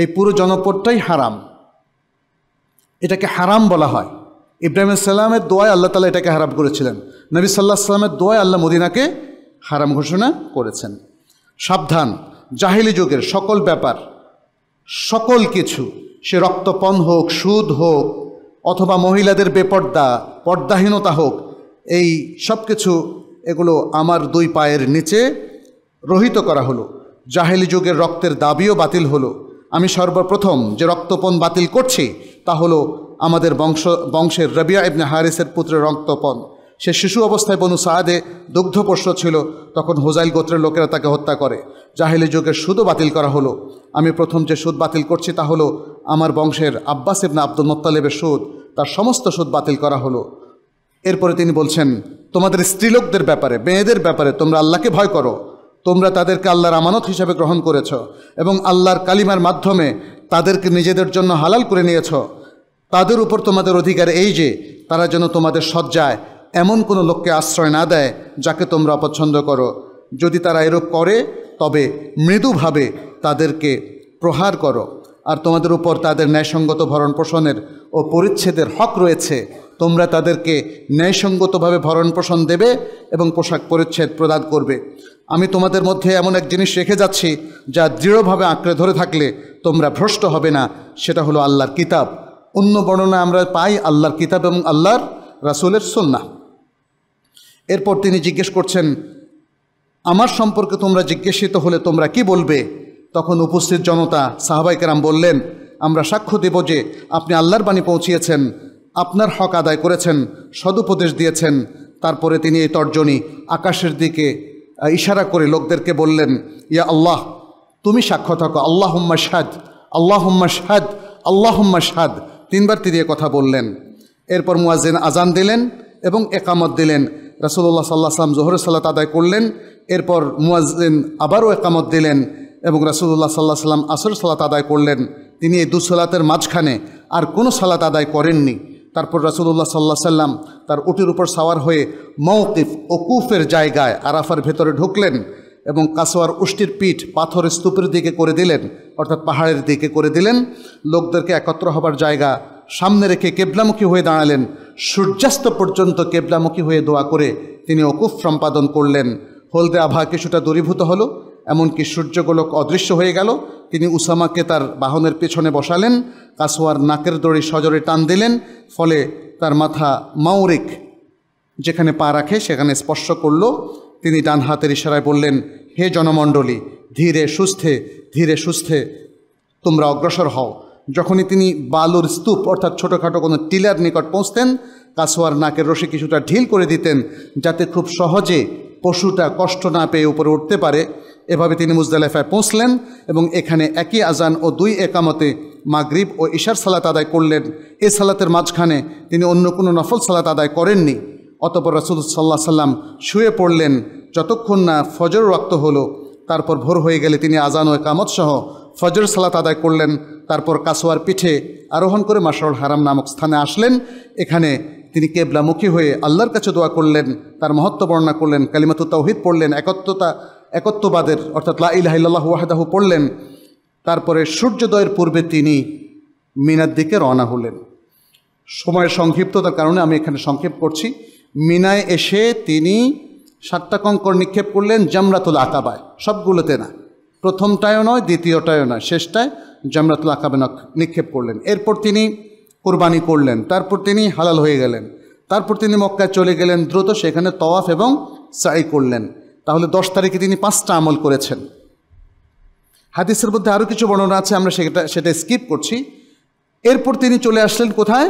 এই পুরো জনপদটাই হারাম এটাকে হারাম বলা হয় ইব্রাহিম সাল্লামের দোয়ায় আল্লাহ তালা এটাকে হারাম করেছিলেন নবী সাল্লাহ সাল্লামের দোয়ায় আল্লাহ মদিনাকে হারাম ঘোষণা করেছেন সাবধান জাহিলি যুগের সকল ব্যাপার সকল কিছু সে রক্তপণ হোক সুদ হোক অথবা মহিলাদের বেপর্দা পর্দাহীনতা হোক এই সব কিছু এগুলো আমার দুই পায়ের নিচে রহিত করা হলো জাহেলি যুগের রক্তের দাবিও বাতিল হলো আমি সর্বপ্রথম যে রক্তপণ বাতিল করছি তা হলো আমাদের বংশ বংশের রবিয়া ইবনে হারিসের পুত্রের রক্তপণ সে শিশু অবস্থায় বনু সাহাদে দুগ্ধপোষ্য ছিল তখন হোজাইল গোত্রের লোকেরা তাকে হত্যা করে জাহেলি যুগের সুদও বাতিল করা হলো আমি প্রথম যে সুদ বাতিল করছি তা হলো আমার বংশের আব্বাস ইবনা আব্দুল মোত্তালেবের সুদ তার সমস্ত সুদ বাতিল করা হলো এরপরে তিনি বলছেন তোমাদের স্ত্রীলোকদের ব্যাপারে মেয়েদের ব্যাপারে তোমরা আল্লাহকে ভয় করো তোমরা তাদেরকে আল্লাহর আমানত হিসাবে গ্রহণ করেছ এবং আল্লাহর কালিমার মাধ্যমে তাদেরকে নিজেদের জন্য হালাল করে নিয়েছ তাদের উপর তোমাদের অধিকার এই যে তারা যেন তোমাদের সজ্জায় এমন কোনো লোককে আশ্রয় না দেয় যাকে তোমরা অপছন্দ করো যদি তারা এরূপ করে তবে মৃদুভাবে তাদেরকে প্রহার করো আর তোমাদের উপর তাদের ন্যায়সঙ্গত ভরণ পোষণের ও পরিচ্ছেদের হক রয়েছে তোমরা তাদেরকে ন্যায়সঙ্গতভাবে ভরণ পোষণ দেবে এবং পোশাক পরিচ্ছেদ প্রদান করবে আমি তোমাদের মধ্যে এমন এক জিনিস রেখে যাচ্ছি যা দৃঢ়ভাবে আঁকড়ে ধরে থাকলে তোমরা ভ্রষ্ট হবে না সেটা হলো আল্লাহর কিতাব অন্য বর্ণনা আমরা পাই আল্লাহর কিতাব এবং আল্লাহর রাসুলের সন্না এরপর তিনি জিজ্ঞেস করছেন আমার সম্পর্কে তোমরা জিজ্ঞাসিত হলে তোমরা কি বলবে তখন উপস্থিত জনতা সাহাবাইকেরাম বললেন আমরা সাক্ষ্য দেব যে আপনি আল্লাহর বাণী পৌঁছিয়েছেন আপনার হক আদায় করেছেন সদুপদেশ দিয়েছেন তারপরে তিনি এই তর্জনী আকাশের দিকে ইশারা করে লোকদেরকে বললেন ইয়া আল্লাহ তুমি সাক্ষ্য থাকো আল্লাহ হুম্মা সাদ আল্লাহ হুম্মা সাদ আল্লাহ হুম্মা সাদ তিনবার তিনি কথা বললেন এরপর মুয়াজিন আজান দিলেন এবং একামত দিলেন রাসুল্লাহ সাল্লাহ সাল্লাম জোহরের সাল্লাত আদায় করলেন এরপর মুয়াজ্জিন আবারও একামত দিলেন এবং রাসুল্লাহ সাল্লাহ সাল্লাম আসর সালাত আদায় করলেন তিনি এই দুসলাতের মাঝখানে আর কোনো সালাত আদায় করেননি তারপর রাসুল্লাহ সাল্লাহ সাল্লাম তার উটির উপর সাওয়ার হয়ে মৌকিফ ওকুফের জায়গায় আরাফার ভেতরে ঢুকলেন এবং কাসোয়ার উষ্টির পিঠ পাথরের স্তূপের দিকে করে দিলেন অর্থাৎ পাহাড়ের দিকে করে দিলেন লোকদেরকে একত্র হবার জায়গা সামনে রেখে কেবলামুখী হয়ে দাঁড়ালেন সূর্যাস্ত পর্যন্ত কেবলামুখী হয়ে দোয়া করে তিনি অকুফ সম্পাদন করলেন হলদে আভা কিছুটা দূরীভূত হল এমনকি সূর্যগোলক অদৃশ্য হয়ে গেল তিনি উসামাকে তার বাহনের পেছনে বসালেন কাসোয়ার নাকের দড়ি সজরে টান দিলেন ফলে তার মাথা মাউরিক যেখানে পা রাখে সেখানে স্পর্শ করল তিনি ডান হাতের ইশারায় বললেন হে জনমণ্ডলী ধীরে সুস্থে ধীরে সুস্থে তোমরা অগ্রসর হও যখনই তিনি বালুর স্তূপ অর্থাৎ ছোটোখাটো কোনো টিলার নিকট পৌঁছতেন কাসোয়ার নাকের রশি কিছুটা ঢিল করে দিতেন যাতে খুব সহজে পশুটা কষ্ট না পেয়ে উপরে উঠতে পারে এভাবে তিনি মুজদালেফায় পৌঁছলেন এবং এখানে একই আজান ও দুই একামতে মাগরিব ও ইশার সালাত আদায় করলেন এ সালাতের মাঝখানে তিনি অন্য কোনো নফল সালাত আদায় করেননি অতপর রাসুল সাল্লাহ সাল্লাম শুয়ে পড়লেন যতক্ষণ না ফজর রক্ত হলো তারপর ভোর হয়ে গেলে তিনি আজান ও একামত সহ ফজর সালাত আদায় করলেন তারপর কাসোয়ার পিঠে আরোহণ করে মাসরুল হারাম নামক স্থানে আসলেন এখানে তিনি কেবলামুখী হয়ে আল্লাহর কাছে দোয়া করলেন তার মহত্ব বর্ণনা করলেন কালিমাতু তাওহিদ পড়লেন একত্বতা একত্ববাদের অর্থাৎ লা ইলাহিল্লাহ ওয়াহাদাহু পড়লেন তারপরে সূর্যোদয়ের পূর্বে তিনি মিনার দিকে রওনা হলেন সময়ের সংক্ষিপ্ততার কারণে আমি এখানে সংক্ষেপ করছি মিনায় এসে তিনি সাতটা কঙ্কর নিক্ষেপ করলেন জামরাতুল আকাবায় সবগুলোতে না প্রথমটায়ও নয় দ্বিতীয়টায়ও নয় শেষটায় জামরাতুল আকাবে নিক্ষেপ করলেন এরপর তিনি কোরবানি করলেন তারপর তিনি হালাল হয়ে গেলেন তারপর তিনি মক্কায় চলে গেলেন দ্রুত সেখানে তওয়াফ এবং সাই করলেন তাহলে দশ তারিখে তিনি পাঁচটা আমল করেছেন হাদিসের মধ্যে আরও কিছু বর্ণনা আছে আমরা সেটা সেটা স্কিপ করছি এরপর তিনি চলে আসলেন কোথায়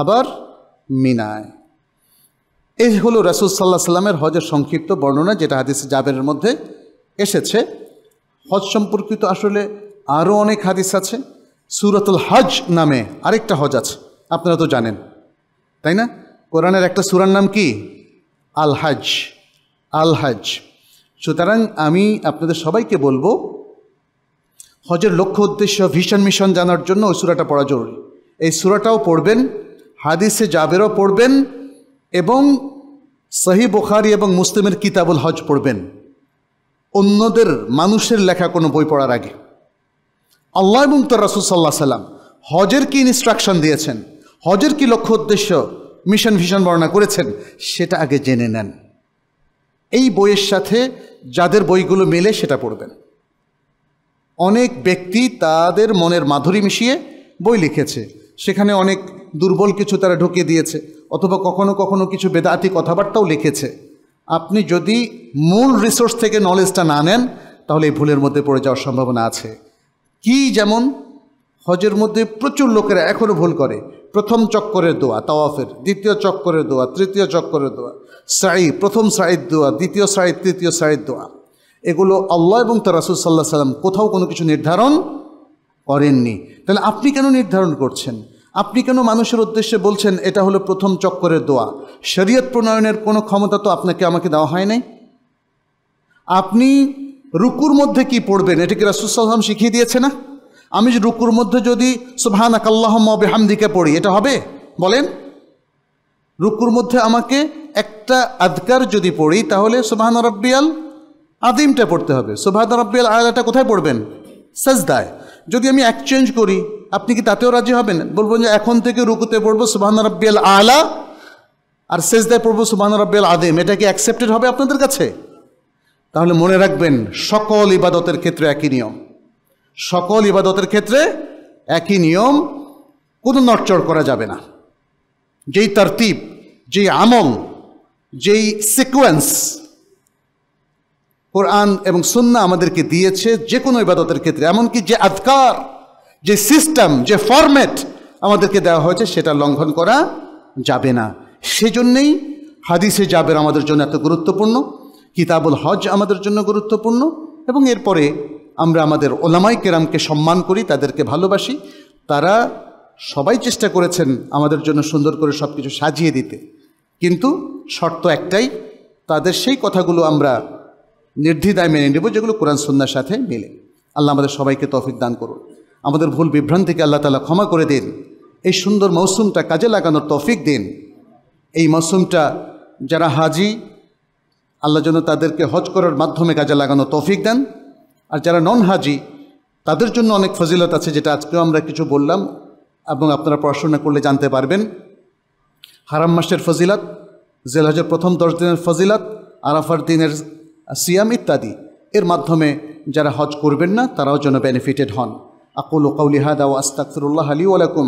আবার মিনায় এই হলো রাসুল সাল্লাহ সাল্লামের হজের সংক্ষিপ্ত বর্ণনা যেটা হাদিস জাবেরের মধ্যে এসেছে হজ সম্পর্কিত আসলে আরও অনেক হাদিস আছে সুরাতুল হজ নামে আরেকটা হজ আছে আপনারা তো জানেন তাই না কোরআনের একটা সুরার নাম কি আল হজ আল হজ সুতরাং আমি আপনাদের সবাইকে বলবো হজের লক্ষ্য উদ্দেশ্য ভিশন মিশন জানার জন্য ওই সুরাটা পড়া জরুরি এই সুরাটাও পড়বেন হাদিসে জাবেরও পড়বেন এবং সহি বোখারি এবং মুসলিমের কিতাবুল হজ পড়বেন অন্যদের মানুষের লেখা কোনো বই পড়ার আগে আল্লাহ এবং তার রাসুল সাল্লাহ সাল্লাম হজের কি ইনস্ট্রাকশন দিয়েছেন হজের কি লক্ষ্য উদ্দেশ্য মিশন ভিশন বর্ণনা করেছেন সেটা আগে জেনে নেন এই বইয়ের সাথে যাদের বইগুলো মেলে সেটা পড়বেন অনেক ব্যক্তি তাদের মনের মাধুরী মিশিয়ে বই লিখেছে সেখানে অনেক দুর্বল কিছু তারা ঢুকিয়ে দিয়েছে অথবা কখনো কখনো কিছু বেদাতি কথাবার্তাও লিখেছে আপনি যদি মূল রিসোর্স থেকে নলেজটা না নেন তাহলে এই ভুলের মধ্যে পড়ে যাওয়ার সম্ভাবনা আছে কি যেমন হজের মধ্যে প্রচুর লোকেরা এখনও ভুল করে প্রথম চক্করের দোয়া তাওয়াফের দ্বিতীয় চক্করের দোয়া তৃতীয় চক্করের দোয়া সাই প্রথম সাইদ দোয়া দ্বিতীয় সাইদ তৃতীয় সাইদ দোয়া এগুলো আল্লাহ এবং তার রাসুল সাল্লাহ সাল্লাম কোথাও কোনো কিছু নির্ধারণ করেননি তাহলে আপনি কেন নির্ধারণ করছেন আপনি কেন মানুষের উদ্দেশ্যে বলছেন এটা হলো প্রথম চক্করের দোয়া শরীয়ত প্রণয়নের কোনো ক্ষমতা তো আপনাকে আমাকে দেওয়া হয় নাই আপনি রুকুর মধ্যে কি পড়বেন এটাকে রাসুসাল্লাম শিখিয়ে দিয়েছে না আমি রুকুর মধ্যে যদি সুভান আকাল্লাহ বেহামদিকে পড়ি এটা হবে বলেন রুকুর মধ্যে আমাকে একটা আদকার যদি পড়ি তাহলে সুহান রব্বিয়াল আদিমটা পড়তে হবে সুভান রব্বিয়াল আয়লাটা কোথায় পড়বেন সাজদায় যদি আমি এক্সচেঞ্জ করি আপনি কি তাতেও রাজি হবেন বলবেন যে এখন থেকে রুকুতে পড়বো সুবাহ রব্বিয়াল আলা আর দেয় পড়বো সুবাহ রব্বিয়াল আদেম এটা কি অ্যাকসেপ্টেড হবে আপনাদের কাছে তাহলে মনে রাখবেন সকল ইবাদতের ক্ষেত্রে একই নিয়ম সকল ইবাদতের ক্ষেত্রে একই নিয়ম কোনো নড়চড় করা যাবে না যেই তার যেই আমল যেই সিকোয়েন্স কোরআন এবং সুন্না আমাদেরকে দিয়েছে যে কোনো ইবাদতের ক্ষেত্রে এমনকি যে আজকার যে সিস্টেম যে ফরম্যাট আমাদেরকে দেওয়া হয়েছে সেটা লঙ্ঘন করা যাবে না সেজন্যেই হাদিসে জাবের আমাদের জন্য এত গুরুত্বপূর্ণ কিতাবুল হজ আমাদের জন্য গুরুত্বপূর্ণ এবং এরপরে আমরা আমাদের ওলামাই কেরামকে সম্মান করি তাদেরকে ভালোবাসি তারা সবাই চেষ্টা করেছেন আমাদের জন্য সুন্দর করে সব কিছু সাজিয়ে দিতে কিন্তু শর্ত একটাই তাদের সেই কথাগুলো আমরা নির্দ্বিধায় মেনে নেব যেগুলো কোরআন সন্ন্যার সাথে মেলে আল্লাহ আমাদের সবাইকে তফিক দান করুন আমাদের ভুল বিভ্রান্তিকে আল্লাহ তালা ক্ষমা করে দিন এই সুন্দর মৌসুমটা কাজে লাগানোর তফিক দিন এই মৌসুমটা যারা হাজি আল্লাহ যেন তাদেরকে হজ করার মাধ্যমে কাজে লাগানো তফিক দেন আর যারা নন হাজি তাদের জন্য অনেক ফজিলত আছে যেটা আজকেও আমরা কিছু বললাম এবং আপনারা পড়াশোনা করলে জানতে পারবেন হারাম মাসের ফজিলত জেলহাজের প্রথম দশ দিনের ফজিলত আরাফার দিনের সিয়াম ইত্যাদি এর মাধ্যমে যারা হজ করবেন না তারাও যেন বেনিফিটেড হন আকুল কৌলিহাদা ও আস্তাকফিরুল্লাহ আলী ওয়ালাকুম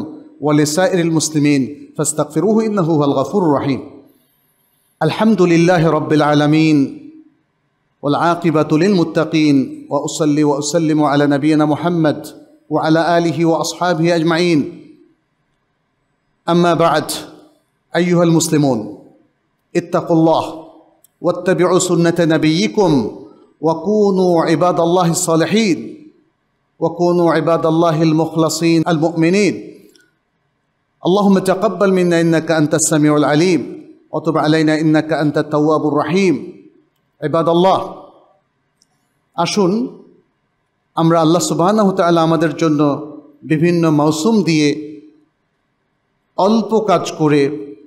ولسائر المسلمين فاستغفروه انه هو الغفور الرحيم الحمد لله رب العالمين والعاقبه للمتقين واصلي واسلم على نبينا محمد وعلى اله واصحابه اجمعين اما بعد ايها المسلمون اتقوا الله ওয়াত্তাবিউ সুন্নাতে নবীকুম ওয়াকুনু ইবাদ আল্লাহ সালেহীন ওয়াকুনু ইবাদ আল্লাহিল মুখলাসিন আল اللهم تقبل منا إنك أنت السميع العليم وتب علينا إنك أنت التواب الرحيم عباد الله আসুন আমরা আল্লাহ সুবাহানাহ আল্লাহ আমাদের জন্য বিভিন্ন মৌসুম দিয়ে অল্প কাজ করে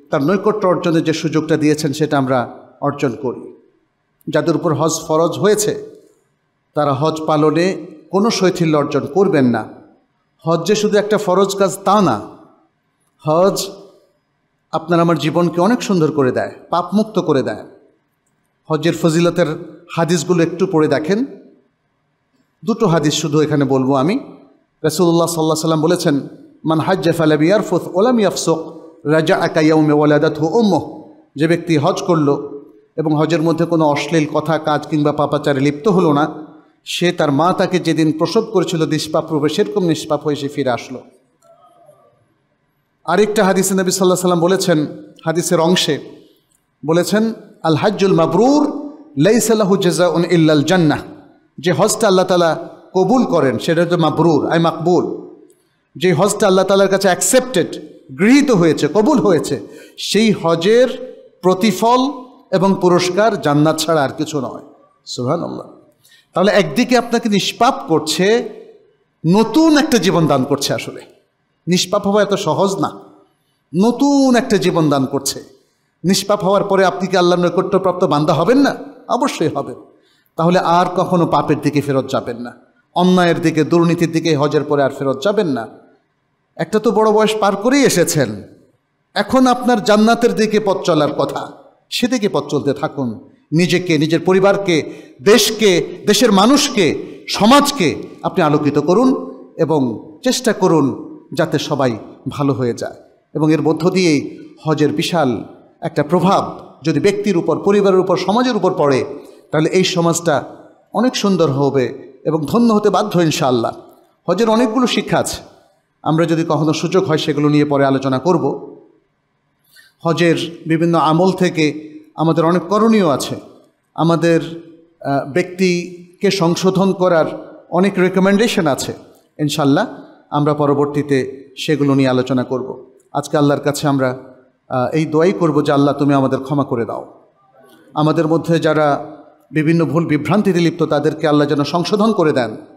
তার নৈকট্য অর্জনের যে সুযোগটা দিয়েছেন সেটা আমরা অর্জন করি যাদের উপর হজ ফরজ হয়েছে তারা হজ পালনে কোনো শৈথিল্য অর্জন করবেন না হজ যে শুধু একটা ফরজ কাজ তা না হজ আপনার আমার জীবনকে অনেক সুন্দর করে দেয় পাপমুক্ত করে দেয় হজের ফজিলতের হাদিসগুলো একটু পড়ে দেখেন দুটো হাদিস শুধু এখানে বলবো আমি রসুল্লাহ সাল্লাহ সাল্লাম বলেছেন মান হাজ্জা ফালাবি ইয়ারফুত ওলাম ইয়াফসুক রাজা আকাইয়াউমে ওয়ালাদাত ওম্মহ যে ব্যক্তি হজ করলো এবং হজের মধ্যে কোনো অশ্লীল কথা কাজ কিংবা পাপাচারে লিপ্ত হলো না সে তার মা তাকে যেদিন প্রসব করেছিল নিষ্পাপ রূপে সেরকম নিষ্পাপ হয়ে সে ফিরে আসলো আরেকটা হাদিসে নবী সাল্লাহ সাল্লাম বলেছেন হাদিসের অংশে বলেছেন আল হাজুল মাবরুর লাইসাল্লাহু উন ইল্লাল জান্না যে হজটা আল্লাহ তালা কবুল করেন সেটা হচ্ছে মাবরুর আই মাকবুল যে হজটা আল্লাহ তালার কাছে অ্যাকসেপ্টেড গৃহীত হয়েছে কবুল হয়েছে সেই হজের প্রতিফল এবং পুরস্কার জান্নাত ছাড়া আর কিছু নয় সুহান আল্লাহ তাহলে একদিকে আপনাকে নিষ্পাপ করছে নতুন একটা জীবন দান করছে আসলে নিষ্পাপ হওয়া এত সহজ না নতুন একটা জীবন দান করছে নিষ্পাপ হওয়ার পরে আপনি কি আল্লাহ নৈকট্যপ্রাপ্ত বান্দা হবেন না অবশ্যই হবেন তাহলে আর কখনো পাপের দিকে ফেরত যাবেন না অন্যায়ের দিকে দুর্নীতির দিকে হজের পরে আর ফেরত যাবেন না একটা তো বড় বয়স পার করেই এসেছেন এখন আপনার জান্নাতের দিকে পথ চলার কথা সেদিকে পথ চলতে থাকুন নিজেকে নিজের পরিবারকে দেশকে দেশের মানুষকে সমাজকে আপনি আলোকিত করুন এবং চেষ্টা করুন যাতে সবাই ভালো হয়ে যায় এবং এর মধ্য দিয়েই হজের বিশাল একটা প্রভাব যদি ব্যক্তির উপর পরিবারের উপর সমাজের উপর পড়ে তাহলে এই সমাজটা অনেক সুন্দর হবে এবং ধন্য হতে বাধ্য ইনশাআল্লাহ হজের অনেকগুলো শিক্ষা আছে আমরা যদি কখনো সুযোগ হয় সেগুলো নিয়ে পরে আলোচনা করব হজের বিভিন্ন আমল থেকে আমাদের অনেক করণীয় আছে আমাদের ব্যক্তিকে সংশোধন করার অনেক রেকমেন্ডেশন আছে ইনশাল্লাহ আমরা পরবর্তীতে সেগুলো নিয়ে আলোচনা করব। আজকে আল্লাহর কাছে আমরা এই দোয়াই করব যে আল্লাহ তুমি আমাদের ক্ষমা করে দাও আমাদের মধ্যে যারা বিভিন্ন ভুল বিভ্রান্তিতে লিপ্ত তাদেরকে আল্লাহ যেন সংশোধন করে দেন